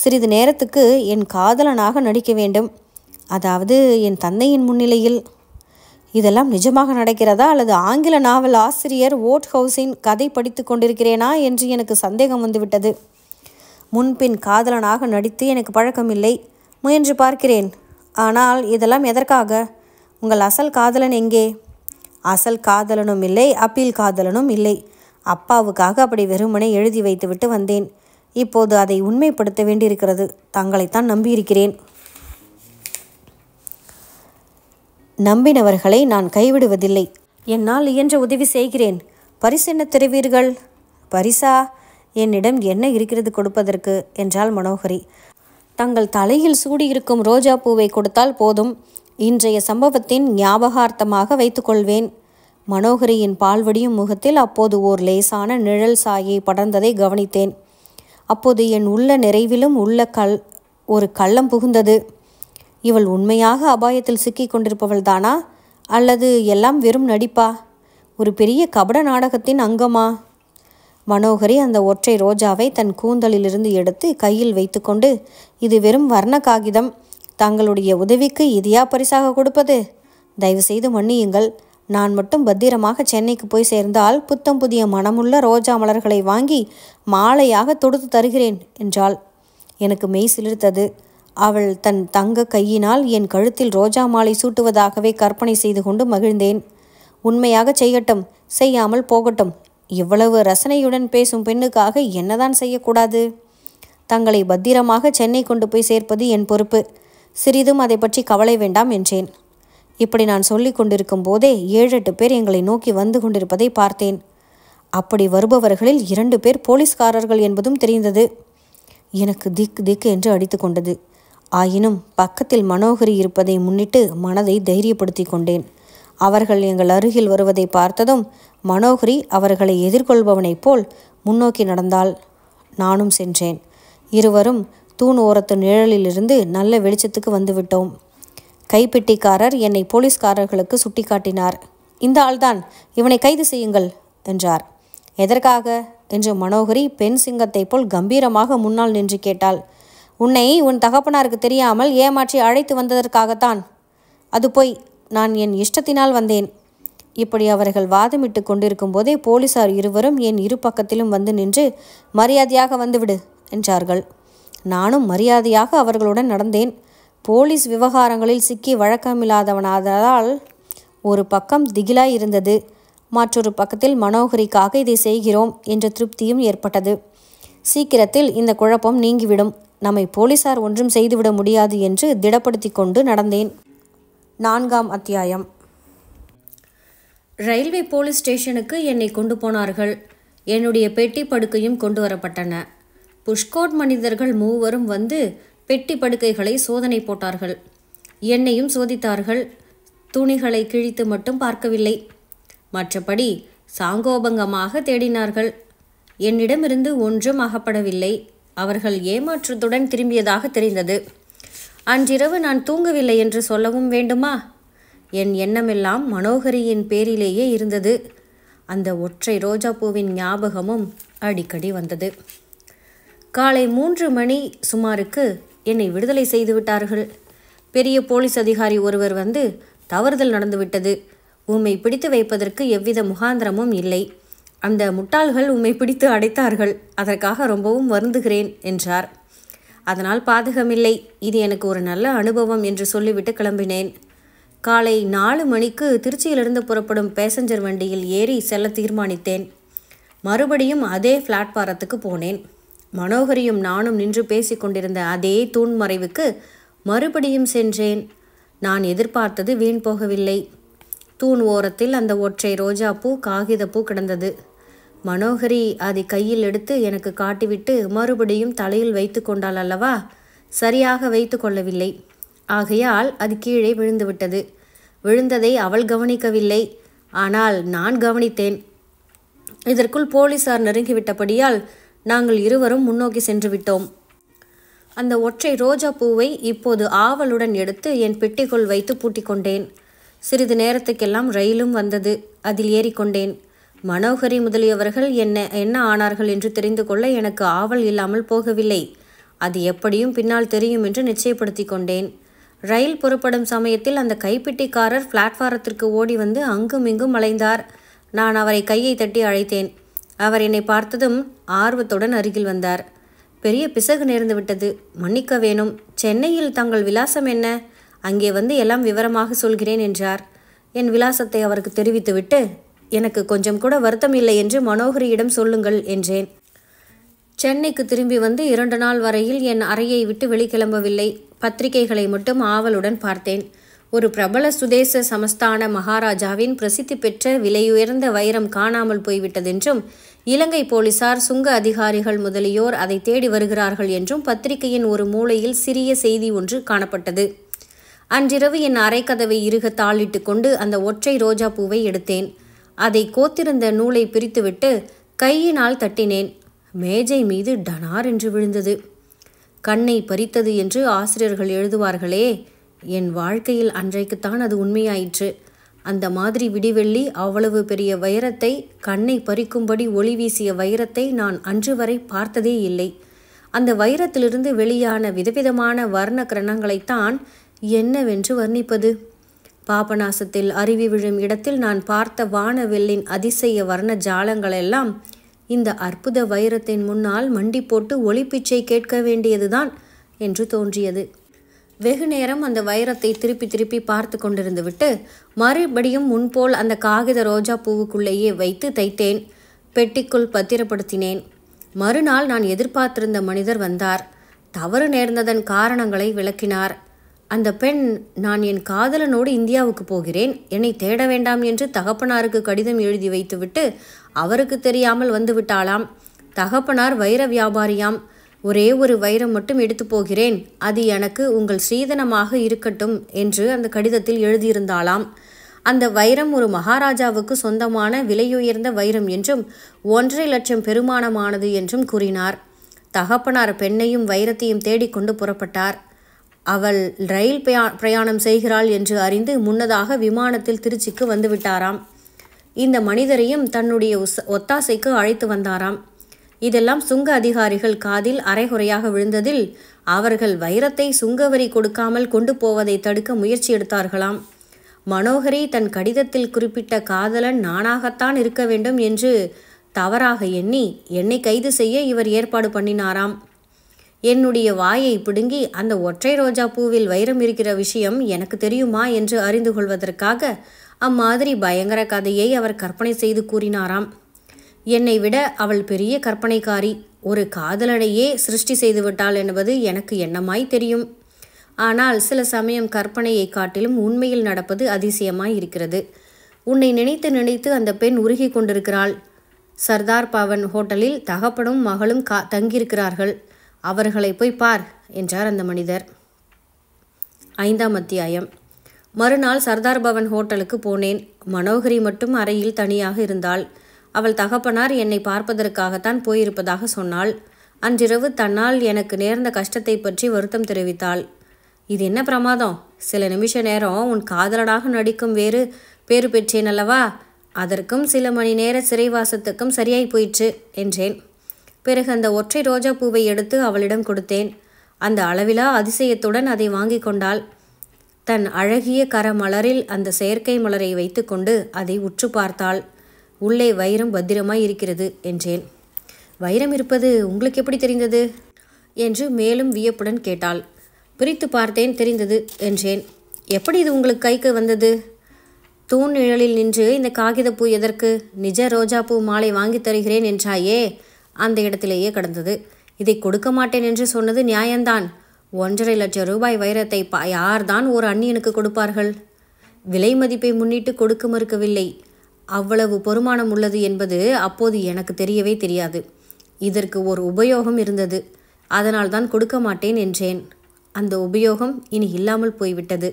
சிறிது நேரத்துக்கு என் காதலனாக நடிக்க வேண்டும் அதாவது என் தந்தையின் முன்னிலையில் இதெல்லாம் நிஜமாக நடக்கிறதா அல்லது ஆங்கில நாவல் ஆசிரியர் ஓட் ஹவுஸின் கதை படித்து கொண்டிருக்கிறேனா என்று எனக்கு சந்தேகம் வந்துவிட்டது முன்பின் காதலனாக நடித்து எனக்கு பழக்கமில்லை முயன்று பார்க்கிறேன் ஆனால் இதெல்லாம் எதற்காக உங்கள் அசல் காதலன் எங்கே அசல் காதலனும் இல்லை அப்பீல் காதலனும் இல்லை அப்பாவுக்காக அப்படி வெறுமனை எழுதி வைத்துவிட்டு வந்தேன் இப்போது அதை உண்மைப்படுத்த வேண்டியிருக்கிறது தங்களைத்தான் நம்பியிருக்கிறேன் நம்பினவர்களை நான் கைவிடுவதில்லை என்னால் இயன்ற உதவி செய்கிறேன் பரிசு என்ன தெரிவீர்கள் பரிசா என்னிடம் என்ன இருக்கிறது கொடுப்பதற்கு என்றாள் மனோகரி தங்கள் தலையில் சூடியிருக்கும் ரோஜா பூவை கொடுத்தால் போதும் இன்றைய சம்பவத்தின் ஞாபகார்த்தமாக வைத்துக்கொள்வேன் மனோகரியின் பால்வடியும் முகத்தில் அப்போது ஓர் லேசான நிழல் சாயை படர்ந்ததை கவனித்தேன் அப்போது என் உள்ள நிறைவிலும் உள்ள கல் ஒரு கள்ளம் புகுந்தது இவள் உண்மையாக அபாயத்தில் சிக்கிக் கொண்டிருப்பவள் தானா அல்லது எல்லாம் வெறும் நடிப்பா ஒரு பெரிய கபட நாடகத்தின் அங்கமா மனோகரி அந்த ஒற்றை ரோஜாவை தன் கூந்தலிலிருந்து எடுத்து கையில் வைத்துக்கொண்டு இது வெறும் வர்ண காகிதம் தங்களுடைய உதவிக்கு இதையா பரிசாக கொடுப்பது தயவுசெய்து மன்னியுங்கள் நான் மட்டும் பத்திரமாக சென்னைக்கு போய் சேர்ந்தால் புத்தம் புதிய மனமுள்ள ரோஜா மலர்களை வாங்கி மாலையாக தொடுத்து தருகிறேன் என்றாள் எனக்கு மெய் சிலிர்த்தது அவள் தன் தங்க கையினால் என் கழுத்தில் ரோஜா மாலை சூட்டுவதாகவே கற்பனை செய்து கொண்டு மகிழ்ந்தேன் உண்மையாக செய்யட்டும் செய்யாமல் போகட்டும் இவ்வளவு ரசனையுடன் பேசும் பெண்ணுக்காக என்னதான் செய்யக்கூடாது தங்களை பத்திரமாக சென்னை கொண்டு போய் சேர்ப்பது என் பொறுப்பு சிறிதும் அதை பற்றி கவலை வேண்டாம் என்றேன் இப்படி நான் சொல்லி கொண்டிருக்கும் போதே ஏழெட்டு பேர் எங்களை நோக்கி வந்து கொண்டிருப்பதை பார்த்தேன் அப்படி வருபவர்களில் இரண்டு பேர் போலீஸ்காரர்கள் என்பதும் தெரிந்தது எனக்கு திக் திக் என்று அடித்து கொண்டது ஆயினும் பக்கத்தில் மனோகரி இருப்பதை முன்னிட்டு மனதை தைரியப்படுத்தி கொண்டேன் அவர்கள் எங்கள் அருகில் வருவதை பார்த்ததும் மனோகரி அவர்களை எதிர்கொள்பவனைப் போல் முன்னோக்கி நடந்தால் நானும் சென்றேன் இருவரும் தூண் ஓரத்து நிழலிலிருந்து நல்ல வெளிச்சத்துக்கு வந்துவிட்டோம் கைப்பெட்டிக்காரர் என்னை போலீஸ்காரர்களுக்கு சுட்டிக்காட்டினார் இந்த ஆள்தான் இவனை கைது செய்யுங்கள் என்றார் எதற்காக என்று மனோகரி பெண் சிங்கத்தை போல் கம்பீரமாக முன்னால் நின்று கேட்டாள் உன்னை உன் தகப்பனாருக்கு தெரியாமல் ஏமாற்றி அழைத்து வந்ததற்காகத்தான் அது போய் நான் என் இஷ்டத்தினால் வந்தேன் இப்படி அவர்கள் வாதமிட்டு கொண்டிருக்கும் போதே போலீசார் இருவரும் என் இரு பக்கத்திலும் வந்து நின்று மரியாதையாக வந்துவிடு என்றார்கள் நானும் மரியாதையாக அவர்களுடன் நடந்தேன் போலீஸ் விவகாரங்களில் சிக்கி வழக்கமில்லாதவனாததால் ஒரு பக்கம் திகிலாய் இருந்தது மற்றொரு பக்கத்தில் மனோகரிக்காக இதை செய்கிறோம் என்ற திருப்தியும் ஏற்பட்டது சீக்கிரத்தில் இந்த குழப்பம் நீங்கிவிடும் நம்மை போலீசார் ஒன்றும் செய்துவிட முடியாது என்று திடப்படுத்தி கொண்டு நடந்தேன் நான்காம் அத்தியாயம் ரயில்வே போலீஸ் ஸ்டேஷனுக்கு என்னை கொண்டு போனார்கள் என்னுடைய பெட்டி படுக்கையும் கொண்டு வரப்பட்டன புஷ்கோட் மனிதர்கள் மூவரும் வந்து பெட்டி படுக்கைகளை சோதனை போட்டார்கள் என்னையும் சோதித்தார்கள் துணிகளை கிழித்து மட்டும் பார்க்கவில்லை மற்றபடி சாங்கோபங்கமாக தேடினார்கள் என்னிடமிருந்து ஒன்றும் அகப்படவில்லை அவர்கள் ஏமாற்றத்துடன் திரும்பியதாக தெரிந்தது அன்றிரவு நான் தூங்கவில்லை என்று சொல்லவும் வேண்டுமா என் எண்ணமெல்லாம் மனோகரியின் பேரிலேயே இருந்தது அந்த ஒற்றை ரோஜாப்பூவின் ஞாபகமும் அடிக்கடி வந்தது காலை மூன்று மணி சுமாருக்கு என்னை விடுதலை செய்து விட்டார்கள் பெரிய போலீஸ் அதிகாரி ஒருவர் வந்து தவறுதல் நடந்துவிட்டது உம்மை பிடித்து வைப்பதற்கு எவ்வித முகாந்திரமும் இல்லை அந்த முட்டாள்கள் உம்மை பிடித்து அடைத்தார்கள் அதற்காக ரொம்பவும் வருந்துகிறேன் என்றார் அதனால் பாதகமில்லை இது எனக்கு ஒரு நல்ல அனுபவம் என்று சொல்லிவிட்டு கிளம்பினேன் காலை நாலு மணிக்கு திருச்சியிலிருந்து புறப்படும் பேசஞ்சர் வண்டியில் ஏறி செல்ல தீர்மானித்தேன் மறுபடியும் அதே பிளாட்பாரத்துக்கு போனேன் மனோகரியும் நானும் நின்று பேசி கொண்டிருந்த அதே தூண்மறைவுக்கு மறுபடியும் சென்றேன் நான் எதிர்பார்த்தது வீண் போகவில்லை தூண் ஓரத்தில் அந்த ஒற்றை ரோஜா பூ காகித பூ கிடந்தது மனோகரி அதை கையில் எடுத்து எனக்கு காட்டிவிட்டு மறுபடியும் தலையில் வைத்து கொண்டாள் அல்லவா சரியாக வைத்து கொள்ளவில்லை ஆகையால் அது கீழே விழுந்துவிட்டது விழுந்ததை அவள் கவனிக்கவில்லை ஆனால் நான் கவனித்தேன் இதற்குள் போலீசார் நெருங்கிவிட்டபடியால் நாங்கள் இருவரும் முன்னோக்கி சென்று விட்டோம் அந்த ஒற்றை ரோஜா பூவை இப்போது ஆவலுடன் எடுத்து என் பெட்டிக்குள் வைத்து பூட்டிக்கொண்டேன் சிறிது நேரத்துக்கெல்லாம் ரயிலும் வந்தது அதில் ஏறிக்கொண்டேன் மனோகரி முதலியவர்கள் என்ன என்ன ஆனார்கள் என்று தெரிந்து கொள்ள எனக்கு ஆவல் இல்லாமல் போகவில்லை அது எப்படியும் பின்னால் தெரியும் என்று நிச்சயப்படுத்தி கொண்டேன் ரயில் புறப்படும் சமயத்தில் அந்த கைப்பிட்டிக்காரர் பிளாட்ஃபாரத்திற்கு ஓடி வந்து அங்கும் இங்கும் அலைந்தார் நான் அவரை கையை தட்டி அழைத்தேன் அவர் என்னை பார்த்ததும் ஆர்வத்துடன் அருகில் வந்தார் பெரிய பிசகு நேர்ந்து விட்டது மன்னிக்க வேணும் சென்னையில் தங்கள் விலாசம் என்ன அங்கே வந்து எல்லாம் விவரமாக சொல்கிறேன் என்றார் என் விலாசத்தை அவருக்கு தெரிவித்துவிட்டு எனக்கு கொஞ்சம் கூட வருத்தம் இல்லை என்று மனோகரியிடம் சொல்லுங்கள் என்றேன் சென்னைக்கு திரும்பி வந்து இரண்டு நாள் வரையில் என் அறையை விட்டு வெளிக்கிளம்பவில்லை பத்திரிகைகளை மட்டும் ஆவலுடன் பார்த்தேன் ஒரு பிரபல சுதேச சமஸ்தான மகாராஜாவின் பிரசித்தி பெற்ற விலையுயர்ந்த வைரம் காணாமல் போய்விட்டதென்றும் இலங்கை போலீசார் சுங்க அதிகாரிகள் முதலியோர் அதை தேடி வருகிறார்கள் என்றும் பத்திரிகையின் ஒரு மூலையில் சிறிய செய்தி ஒன்று காணப்பட்டது அன்றிரவு என் அரைக்கதவை இறுக தாளிட்டு கொண்டு அந்த ஒற்றை ரோஜா பூவை எடுத்தேன் அதை கோத்திருந்த நூலை பிரித்துவிட்டு கையினால் தட்டினேன் மேஜை மீது டனார் என்று விழுந்தது கண்ணை பறித்தது என்று ஆசிரியர்கள் எழுதுவார்களே என் வாழ்க்கையில் அன்றைக்குத்தான் அது உண்மையாயிற்று அந்த மாதிரி விடிவெள்ளி அவ்வளவு பெரிய வைரத்தை கண்ணை பறிக்கும்படி ஒளி வீசிய வைரத்தை நான் அன்று வரை பார்த்ததே இல்லை அந்த வைரத்திலிருந்து வெளியான விதவிதமான வர்ண கிரணங்களைத்தான் என்னவென்று வர்ணிப்பது பாபநாசத்தில் அருவி விழும் இடத்தில் நான் பார்த்த வானவெல்லின் அதிசய வர்ண ஜாலங்களெல்லாம் இந்த அற்புத வைரத்தின் முன்னால் மண்டி போட்டு ஒளிப்பிச்சை கேட்க வேண்டியதுதான் என்று தோன்றியது வெகு நேரம் அந்த வைரத்தை திருப்பி திருப்பி பார்த்து கொண்டிருந்து விட்டு மறுபடியும் முன்போல் அந்த காகித ரோஜா பூவுக்குள்ளேயே வைத்து தைத்தேன் பெட்டிக்குள் பத்திரப்படுத்தினேன் மறுநாள் நான் எதிர்பார்த்திருந்த மனிதர் வந்தார் தவறு நேர்ந்ததன் காரணங்களை விளக்கினார் அந்த பெண் நான் என் காதலனோடு இந்தியாவுக்கு போகிறேன் என்னை தேட வேண்டாம் என்று தகப்பனாருக்கு கடிதம் எழுதி வைத்துவிட்டு அவருக்கு தெரியாமல் வந்துவிட்டாளாம் தகப்பனார் வைர வியாபாரியாம் ஒரே ஒரு வைரம் மட்டும் எடுத்து போகிறேன் அது எனக்கு உங்கள் ஸ்ரீதனமாக இருக்கட்டும் என்று அந்த கடிதத்தில் எழுதியிருந்தாளாம் அந்த வைரம் ஒரு மகாராஜாவுக்கு சொந்தமான விலையுயர்ந்த வைரம் என்றும் ஒன்றரை லட்சம் பெருமானமானது என்றும் கூறினார் தகப்பனார் பெண்ணையும் வைரத்தையும் தேடிக்கொண்டு புறப்பட்டார் அவள் ரயில் பிரயாணம் செய்கிறாள் என்று அறிந்து முன்னதாக விமானத்தில் திருச்சிக்கு வந்துவிட்டாராம் இந்த மனிதரையும் தன்னுடைய ஒத்தாசைக்கு அழைத்து வந்தாராம் இதெல்லாம் சுங்க அதிகாரிகள் காதில் அரைகுறையாக விழுந்ததில் அவர்கள் வைரத்தை சுங்கவரி கொடுக்காமல் கொண்டு போவதை தடுக்க முயற்சி எடுத்தார்களாம் மனோகரி தன் கடிதத்தில் குறிப்பிட்ட காதலன் நானாகத்தான் இருக்க வேண்டும் என்று தவறாக எண்ணி என்னை கைது செய்ய இவர் ஏற்பாடு பண்ணினாராம் என்னுடைய வாயை பிடுங்கி அந்த ஒற்றை ரோஜா பூவில் வைரம் இருக்கிற விஷயம் எனக்கு தெரியுமா என்று அறிந்து கொள்வதற்காக அம்மாதிரி பயங்கர கதையை அவர் கற்பனை செய்து கூறினாராம் என்னை விட அவள் பெரிய கற்பனைக்காரி ஒரு காதலனையே சிருஷ்டி செய்துவிட்டாள் என்பது எனக்கு என்னமாய் தெரியும் ஆனால் சில சமயம் கற்பனையை காட்டிலும் உண்மையில் நடப்பது அதிசயமாய் இருக்கிறது உன்னை நினைத்து நினைத்து அந்த பெண் உருகி கொண்டிருக்கிறாள் சர்தார் பவன் ஹோட்டலில் தகப்பனும் மகளும் கா தங்கியிருக்கிறார்கள் அவர்களை போய் பார் என்றார் அந்த மனிதர் ஐந்தாம் அத்தியாயம் மறுநாள் சர்தார் பவன் ஹோட்டலுக்கு போனேன் மனோகரி மட்டும் அறையில் தனியாக இருந்தாள் அவள் தகப்பனார் என்னை பார்ப்பதற்காகத்தான் போயிருப்பதாக சொன்னாள் அன்றிரவு தன்னால் எனக்கு நேர்ந்த கஷ்டத்தை பற்றி வருத்தம் தெரிவித்தாள் இது என்ன பிரமாதம் சில நிமிஷ நேரம் உன் காதலனாக நடிக்கும் வேறு பேறு பெற்றேன் அல்லவா அதற்கும் சில மணி நேர சிறைவாசத்துக்கும் சரியாய் போயிற்று என்றேன் பிறகு அந்த ஒற்றை ரோஜா பூவை எடுத்து அவளிடம் கொடுத்தேன் அந்த அளவிலா அதிசயத்துடன் அதை வாங்கி கொண்டாள் தன் அழகிய கர மலரில் அந்த செயற்கை மலரை வைத்துக்கொண்டு அதை உற்று பார்த்தாள் உள்ளே வைரம் பத்திரமாய் இருக்கிறது என்றேன் வைரம் இருப்பது உங்களுக்கு எப்படி தெரிந்தது என்று மேலும் வியப்புடன் கேட்டாள் பிரித்து பார்த்தேன் தெரிந்தது என்றேன் எப்படி இது உங்களுக்கு கைக்கு வந்தது தூண் நிழலில் நின்று இந்த காகிதப்பூ எதற்கு நிஜ ரோஜாப்பூ மாலை வாங்கி தருகிறேன் என்றாயே அந்த இடத்திலேயே கிடந்தது இதை கொடுக்க மாட்டேன் என்று சொன்னது நியாயம்தான் ஒன்றரை லட்சம் ரூபாய் வைரத்தை பா யார்தான் ஒரு அண்ணியனுக்கு கொடுப்பார்கள் விலை மதிப்பை முன்னிட்டு கொடுக்க மறுக்கவில்லை அவ்வளவு பொறுமானம் உள்ளது என்பது அப்போது எனக்கு தெரியவே தெரியாது இதற்கு ஒரு உபயோகம் இருந்தது அதனால் தான் கொடுக்க மாட்டேன் என்றேன் அந்த உபயோகம் இனி இல்லாமல் போய்விட்டது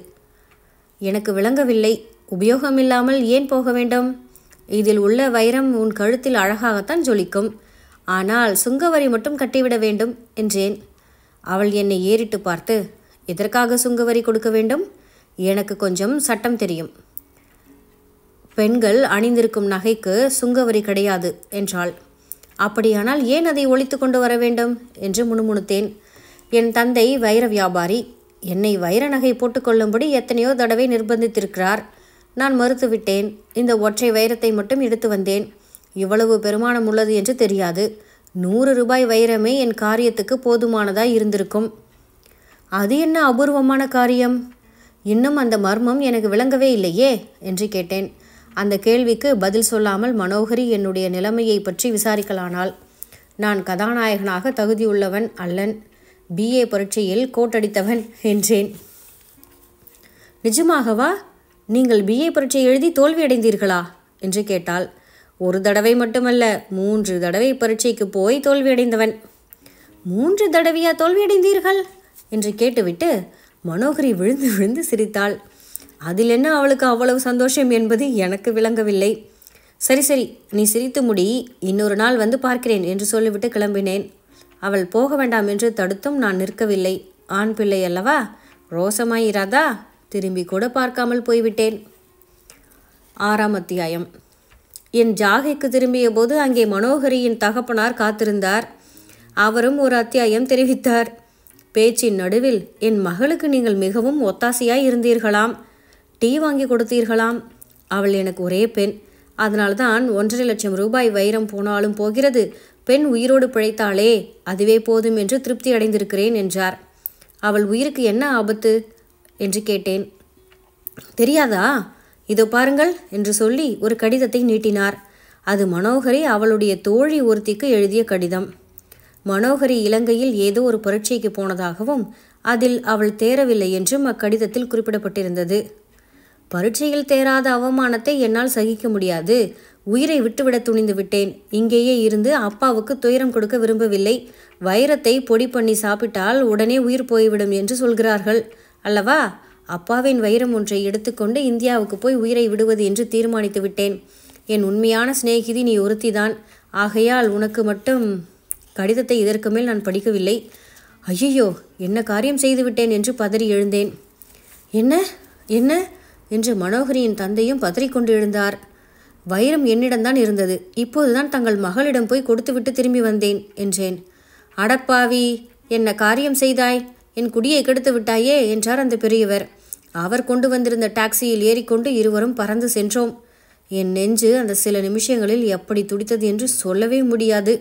எனக்கு விளங்கவில்லை உபயோகம் இல்லாமல் ஏன் போக வேண்டும் இதில் உள்ள வைரம் உன் கழுத்தில் அழகாகத்தான் ஜொலிக்கும் ஆனால் சுங்கவரி மட்டும் கட்டிவிட வேண்டும் என்றேன் அவள் என்னை ஏறிட்டு பார்த்து எதற்காக சுங்கவரி கொடுக்க வேண்டும் எனக்கு கொஞ்சம் சட்டம் தெரியும் பெண்கள் அணிந்திருக்கும் நகைக்கு சுங்கவரி கிடையாது என்றாள் அப்படியானால் ஏன் அதை ஒழித்து கொண்டு வர வேண்டும் என்று முணுமுணுத்தேன் என் தந்தை வைர வியாபாரி என்னை வைர நகை போட்டுக்கொள்ளும்படி எத்தனையோ தடவை நிர்பந்தித்திருக்கிறார் நான் மறுத்துவிட்டேன் இந்த ஒற்றை வைரத்தை மட்டும் எடுத்து வந்தேன் இவ்வளவு பெருமானம் உள்ளது என்று தெரியாது நூறு ரூபாய் வைரமே என் காரியத்துக்கு போதுமானதாக இருந்திருக்கும் அது என்ன அபூர்வமான காரியம் இன்னும் அந்த மர்மம் எனக்கு விளங்கவே இல்லையே என்று கேட்டேன் அந்த கேள்விக்கு பதில் சொல்லாமல் மனோகரி என்னுடைய நிலைமையை பற்றி விசாரிக்கலானால் நான் கதாநாயகனாக தகுதியுள்ளவன் அல்லன் பிஏ புரட்சியில் கோட்டடித்தவன் என்றேன் நிஜமாகவா நீங்கள் பிஏ புரட்சி எழுதி தோல்வியடைந்தீர்களா என்று கேட்டாள் ஒரு தடவை மட்டுமல்ல மூன்று தடவை பரீட்சைக்கு போய் தோல்வியடைந்தவன் மூன்று தடவையா தோல்வியடைந்தீர்கள் என்று கேட்டுவிட்டு மனோகரி விழுந்து விழுந்து சிரித்தாள் அதில் என்ன அவளுக்கு அவ்வளவு சந்தோஷம் என்பது எனக்கு விளங்கவில்லை சரி சரி நீ சிரித்து முடி இன்னொரு நாள் வந்து பார்க்கிறேன் என்று சொல்லிவிட்டு கிளம்பினேன் அவள் போக வேண்டாம் என்று தடுத்தும் நான் நிற்கவில்லை ஆண் பிள்ளை அல்லவா ரோசமாயிராதா திரும்பி கூட பார்க்காமல் போய்விட்டேன் ஆறாம் அத்தியாயம் என் ஜாகைக்கு திரும்பிய போது அங்கே மனோகரியின் தகப்பனார் காத்திருந்தார் அவரும் ஒரு அத்தியாயம் தெரிவித்தார் பேச்சின் நடுவில் என் மகளுக்கு நீங்கள் மிகவும் ஒத்தாசையாய் இருந்தீர்களாம் டீ வாங்கி கொடுத்தீர்களாம் அவள் எனக்கு ஒரே பெண் அதனால் தான் ஒன்றரை லட்சம் ரூபாய் வைரம் போனாலும் போகிறது பெண் உயிரோடு பிழைத்தாளே அதுவே போதும் என்று திருப்தி அடைந்திருக்கிறேன் என்றார் அவள் உயிருக்கு என்ன ஆபத்து என்று கேட்டேன் தெரியாதா இதோ பாருங்கள் என்று சொல்லி ஒரு கடிதத்தை நீட்டினார் அது மனோகரி அவளுடைய தோழி ஒருத்திக்கு எழுதிய கடிதம் மனோகரி இலங்கையில் ஏதோ ஒரு பரீட்சைக்கு போனதாகவும் அதில் அவள் தேரவில்லை என்றும் அக்கடிதத்தில் குறிப்பிடப்பட்டிருந்தது பரீட்சையில் தேராத அவமானத்தை என்னால் சகிக்க முடியாது உயிரை விட்டுவிட துணிந்து விட்டேன் இங்கேயே இருந்து அப்பாவுக்கு துயரம் கொடுக்க விரும்பவில்லை வைரத்தை பொடி பண்ணி சாப்பிட்டால் உடனே உயிர் போய்விடும் என்று சொல்கிறார்கள் அல்லவா அப்பாவின் வைரம் ஒன்றை எடுத்துக்கொண்டு இந்தியாவுக்கு போய் உயிரை விடுவது என்று தீர்மானித்து விட்டேன் என் உண்மையான சிநேகிதி நீ ஒருத்திதான் ஆகையால் உனக்கு மட்டும் கடிதத்தை இதற்கு மேல் நான் படிக்கவில்லை ஐயையோ என்ன காரியம் செய்துவிட்டேன் என்று பதறி எழுந்தேன் என்ன என்ன என்று மனோகரியின் தந்தையும் பதறிக்கொண்டு எழுந்தார் வைரம் என்னிடம்தான் இருந்தது இப்போதுதான் தங்கள் மகளிடம் போய் கொடுத்துவிட்டு திரும்பி வந்தேன் என்றேன் அடப்பாவி என்ன காரியம் செய்தாய் என் குடியை கெடுத்து விட்டாயே என்றார் அந்த பெரியவர் அவர் கொண்டு வந்திருந்த டாக்ஸியில் ஏறிக்கொண்டு இருவரும் பறந்து சென்றோம் என் நெஞ்சு அந்த சில நிமிஷங்களில் எப்படி துடித்தது என்று சொல்லவே முடியாது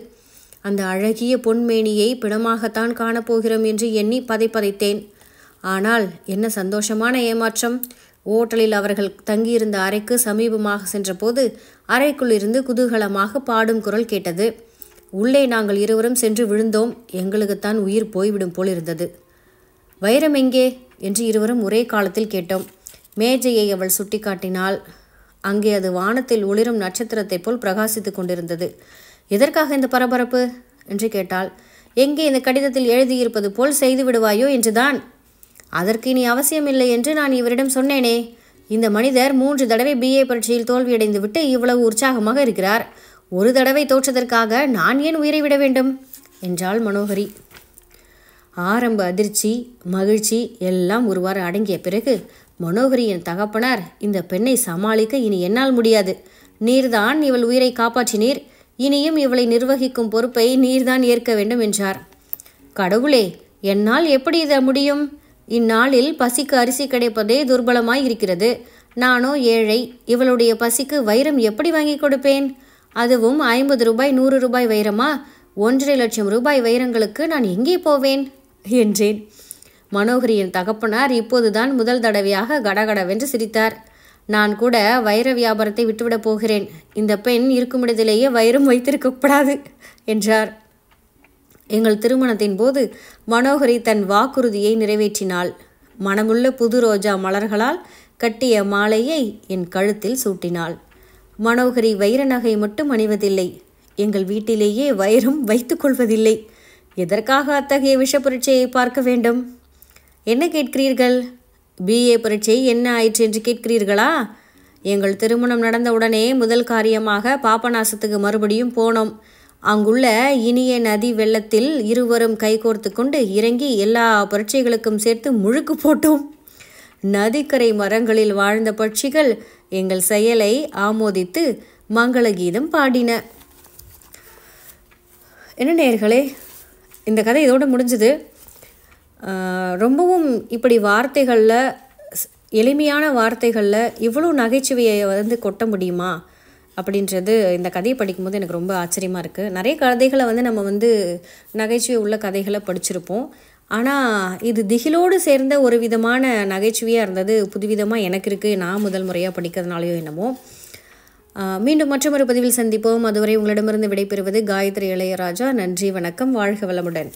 அந்த அழகிய பொன்மேனியை பிணமாகத்தான் காணப்போகிறோம் என்று எண்ணி பதைப்பதைத்தேன் ஆனால் என்ன சந்தோஷமான ஏமாற்றம் ஓட்டலில் அவர்கள் தங்கியிருந்த அறைக்கு சமீபமாக சென்றபோது அறைக்குள் இருந்து குதூகலமாக பாடும் குரல் கேட்டது உள்ளே நாங்கள் இருவரும் சென்று விழுந்தோம் எங்களுக்குத்தான் உயிர் போய்விடும் போலிருந்தது வைரம் எங்கே என்று இருவரும் ஒரே காலத்தில் கேட்டோம் மேஜையை அவள் சுட்டிக்காட்டினாள் அங்கே அது வானத்தில் ஒளிரும் நட்சத்திரத்தைப் போல் பிரகாசித்து கொண்டிருந்தது எதற்காக இந்த பரபரப்பு என்று கேட்டாள் எங்கே இந்த கடிதத்தில் எழுதியிருப்பது போல் செய்து விடுவாயோ என்றுதான் அதற்கு இனி அவசியமில்லை என்று நான் இவரிடம் சொன்னேனே இந்த மனிதர் மூன்று தடவை பிஏ பரீட்சையில் தோல்வியடைந்துவிட்டு இவ்வளவு உற்சாகமாக இருக்கிறார் ஒரு தடவை தோற்றதற்காக நான் ஏன் உயிரை விட வேண்டும் என்றாள் மனோகரி ஆரம்ப அதிர்ச்சி மகிழ்ச்சி எல்லாம் ஒருவாறு அடங்கிய பிறகு மனோகரியின் தகப்பனார் இந்த பெண்ணை சமாளிக்க இனி என்னால் முடியாது நீர்தான் இவள் உயிரை காப்பாற்றினீர் இனியும் இவளை நிர்வகிக்கும் பொறுப்பை நீர்தான் ஏற்க வேண்டும் என்றார் கடவுளே என்னால் எப்படி இதை முடியும் இந்நாளில் பசிக்கு அரிசி கிடைப்பதே துர்பலமாய் இருக்கிறது நானோ ஏழை இவளுடைய பசிக்கு வைரம் எப்படி வாங்கி கொடுப்பேன் அதுவும் ஐம்பது ரூபாய் நூறு ரூபாய் வைரமா ஒன்றரை லட்சம் ரூபாய் வைரங்களுக்கு நான் எங்கே போவேன் என்றேன் மனோகரியின் தகப்பனார் இப்போதுதான் முதல் தடவையாக கடகடவென்று சிரித்தார் நான் கூட வைர வியாபாரத்தை விட்டுவிடப் போகிறேன் இந்த பெண் இருக்குமிடத்திலேயே வைரம் வைத்திருக்கப்படாது என்றார் எங்கள் திருமணத்தின் போது மனோகரி தன் வாக்குறுதியை நிறைவேற்றினாள் மனமுள்ள புது ரோஜா மலர்களால் கட்டிய மாலையை என் கழுத்தில் சூட்டினாள் மனோகரி வைர நகை மட்டும் அணிவதில்லை எங்கள் வீட்டிலேயே வைரம் வைத்துக்கொள்வதில்லை எதற்காக அத்தகைய விஷ பரீட்சையை பார்க்க வேண்டும் என்ன கேட்கிறீர்கள் பிஏ பரீட்சை என்ன ஆயிற்று என்று கேட்கிறீர்களா எங்கள் திருமணம் நடந்த உடனே முதல் காரியமாக பாபநாசத்துக்கு மறுபடியும் போனோம் அங்குள்ள இனிய நதி வெள்ளத்தில் இருவரும் கைகோர்த்து கொண்டு இறங்கி எல்லா பரீட்சைகளுக்கும் சேர்த்து முழுக்கு போட்டோம் நதிக்கரை மரங்களில் வாழ்ந்த பட்சிகள் எங்கள் செயலை ஆமோதித்து மங்கள கீதம் பாடின என்ன நேர்களே இந்த கதை இதோடு முடிஞ்சுது ரொம்பவும் இப்படி வார்த்தைகளில் எளிமையான வார்த்தைகளில் இவ்வளோ நகைச்சுவையை வந்து கொட்ட முடியுமா அப்படின்றது இந்த கதையை படிக்கும்போது எனக்கு ரொம்ப ஆச்சரியமாக இருக்குது நிறைய கதைகளை வந்து நம்ம வந்து நகைச்சுவை உள்ள கதைகளை படிச்சிருப்போம் ஆனால் இது திகிலோடு சேர்ந்த ஒரு விதமான நகைச்சுவையாக இருந்தது புதுவிதமாக எனக்கு இருக்குது நான் முதல் முறையாக படிக்கிறதுனாலையோ என்னமோ மீண்டும் மற்றொரு பதிவில் சந்திப்போம் அதுவரை உங்களிடமிருந்து விடைபெறுவது காயத்ரி இளையராஜா நன்றி வணக்கம் வாழ்க வளமுடன்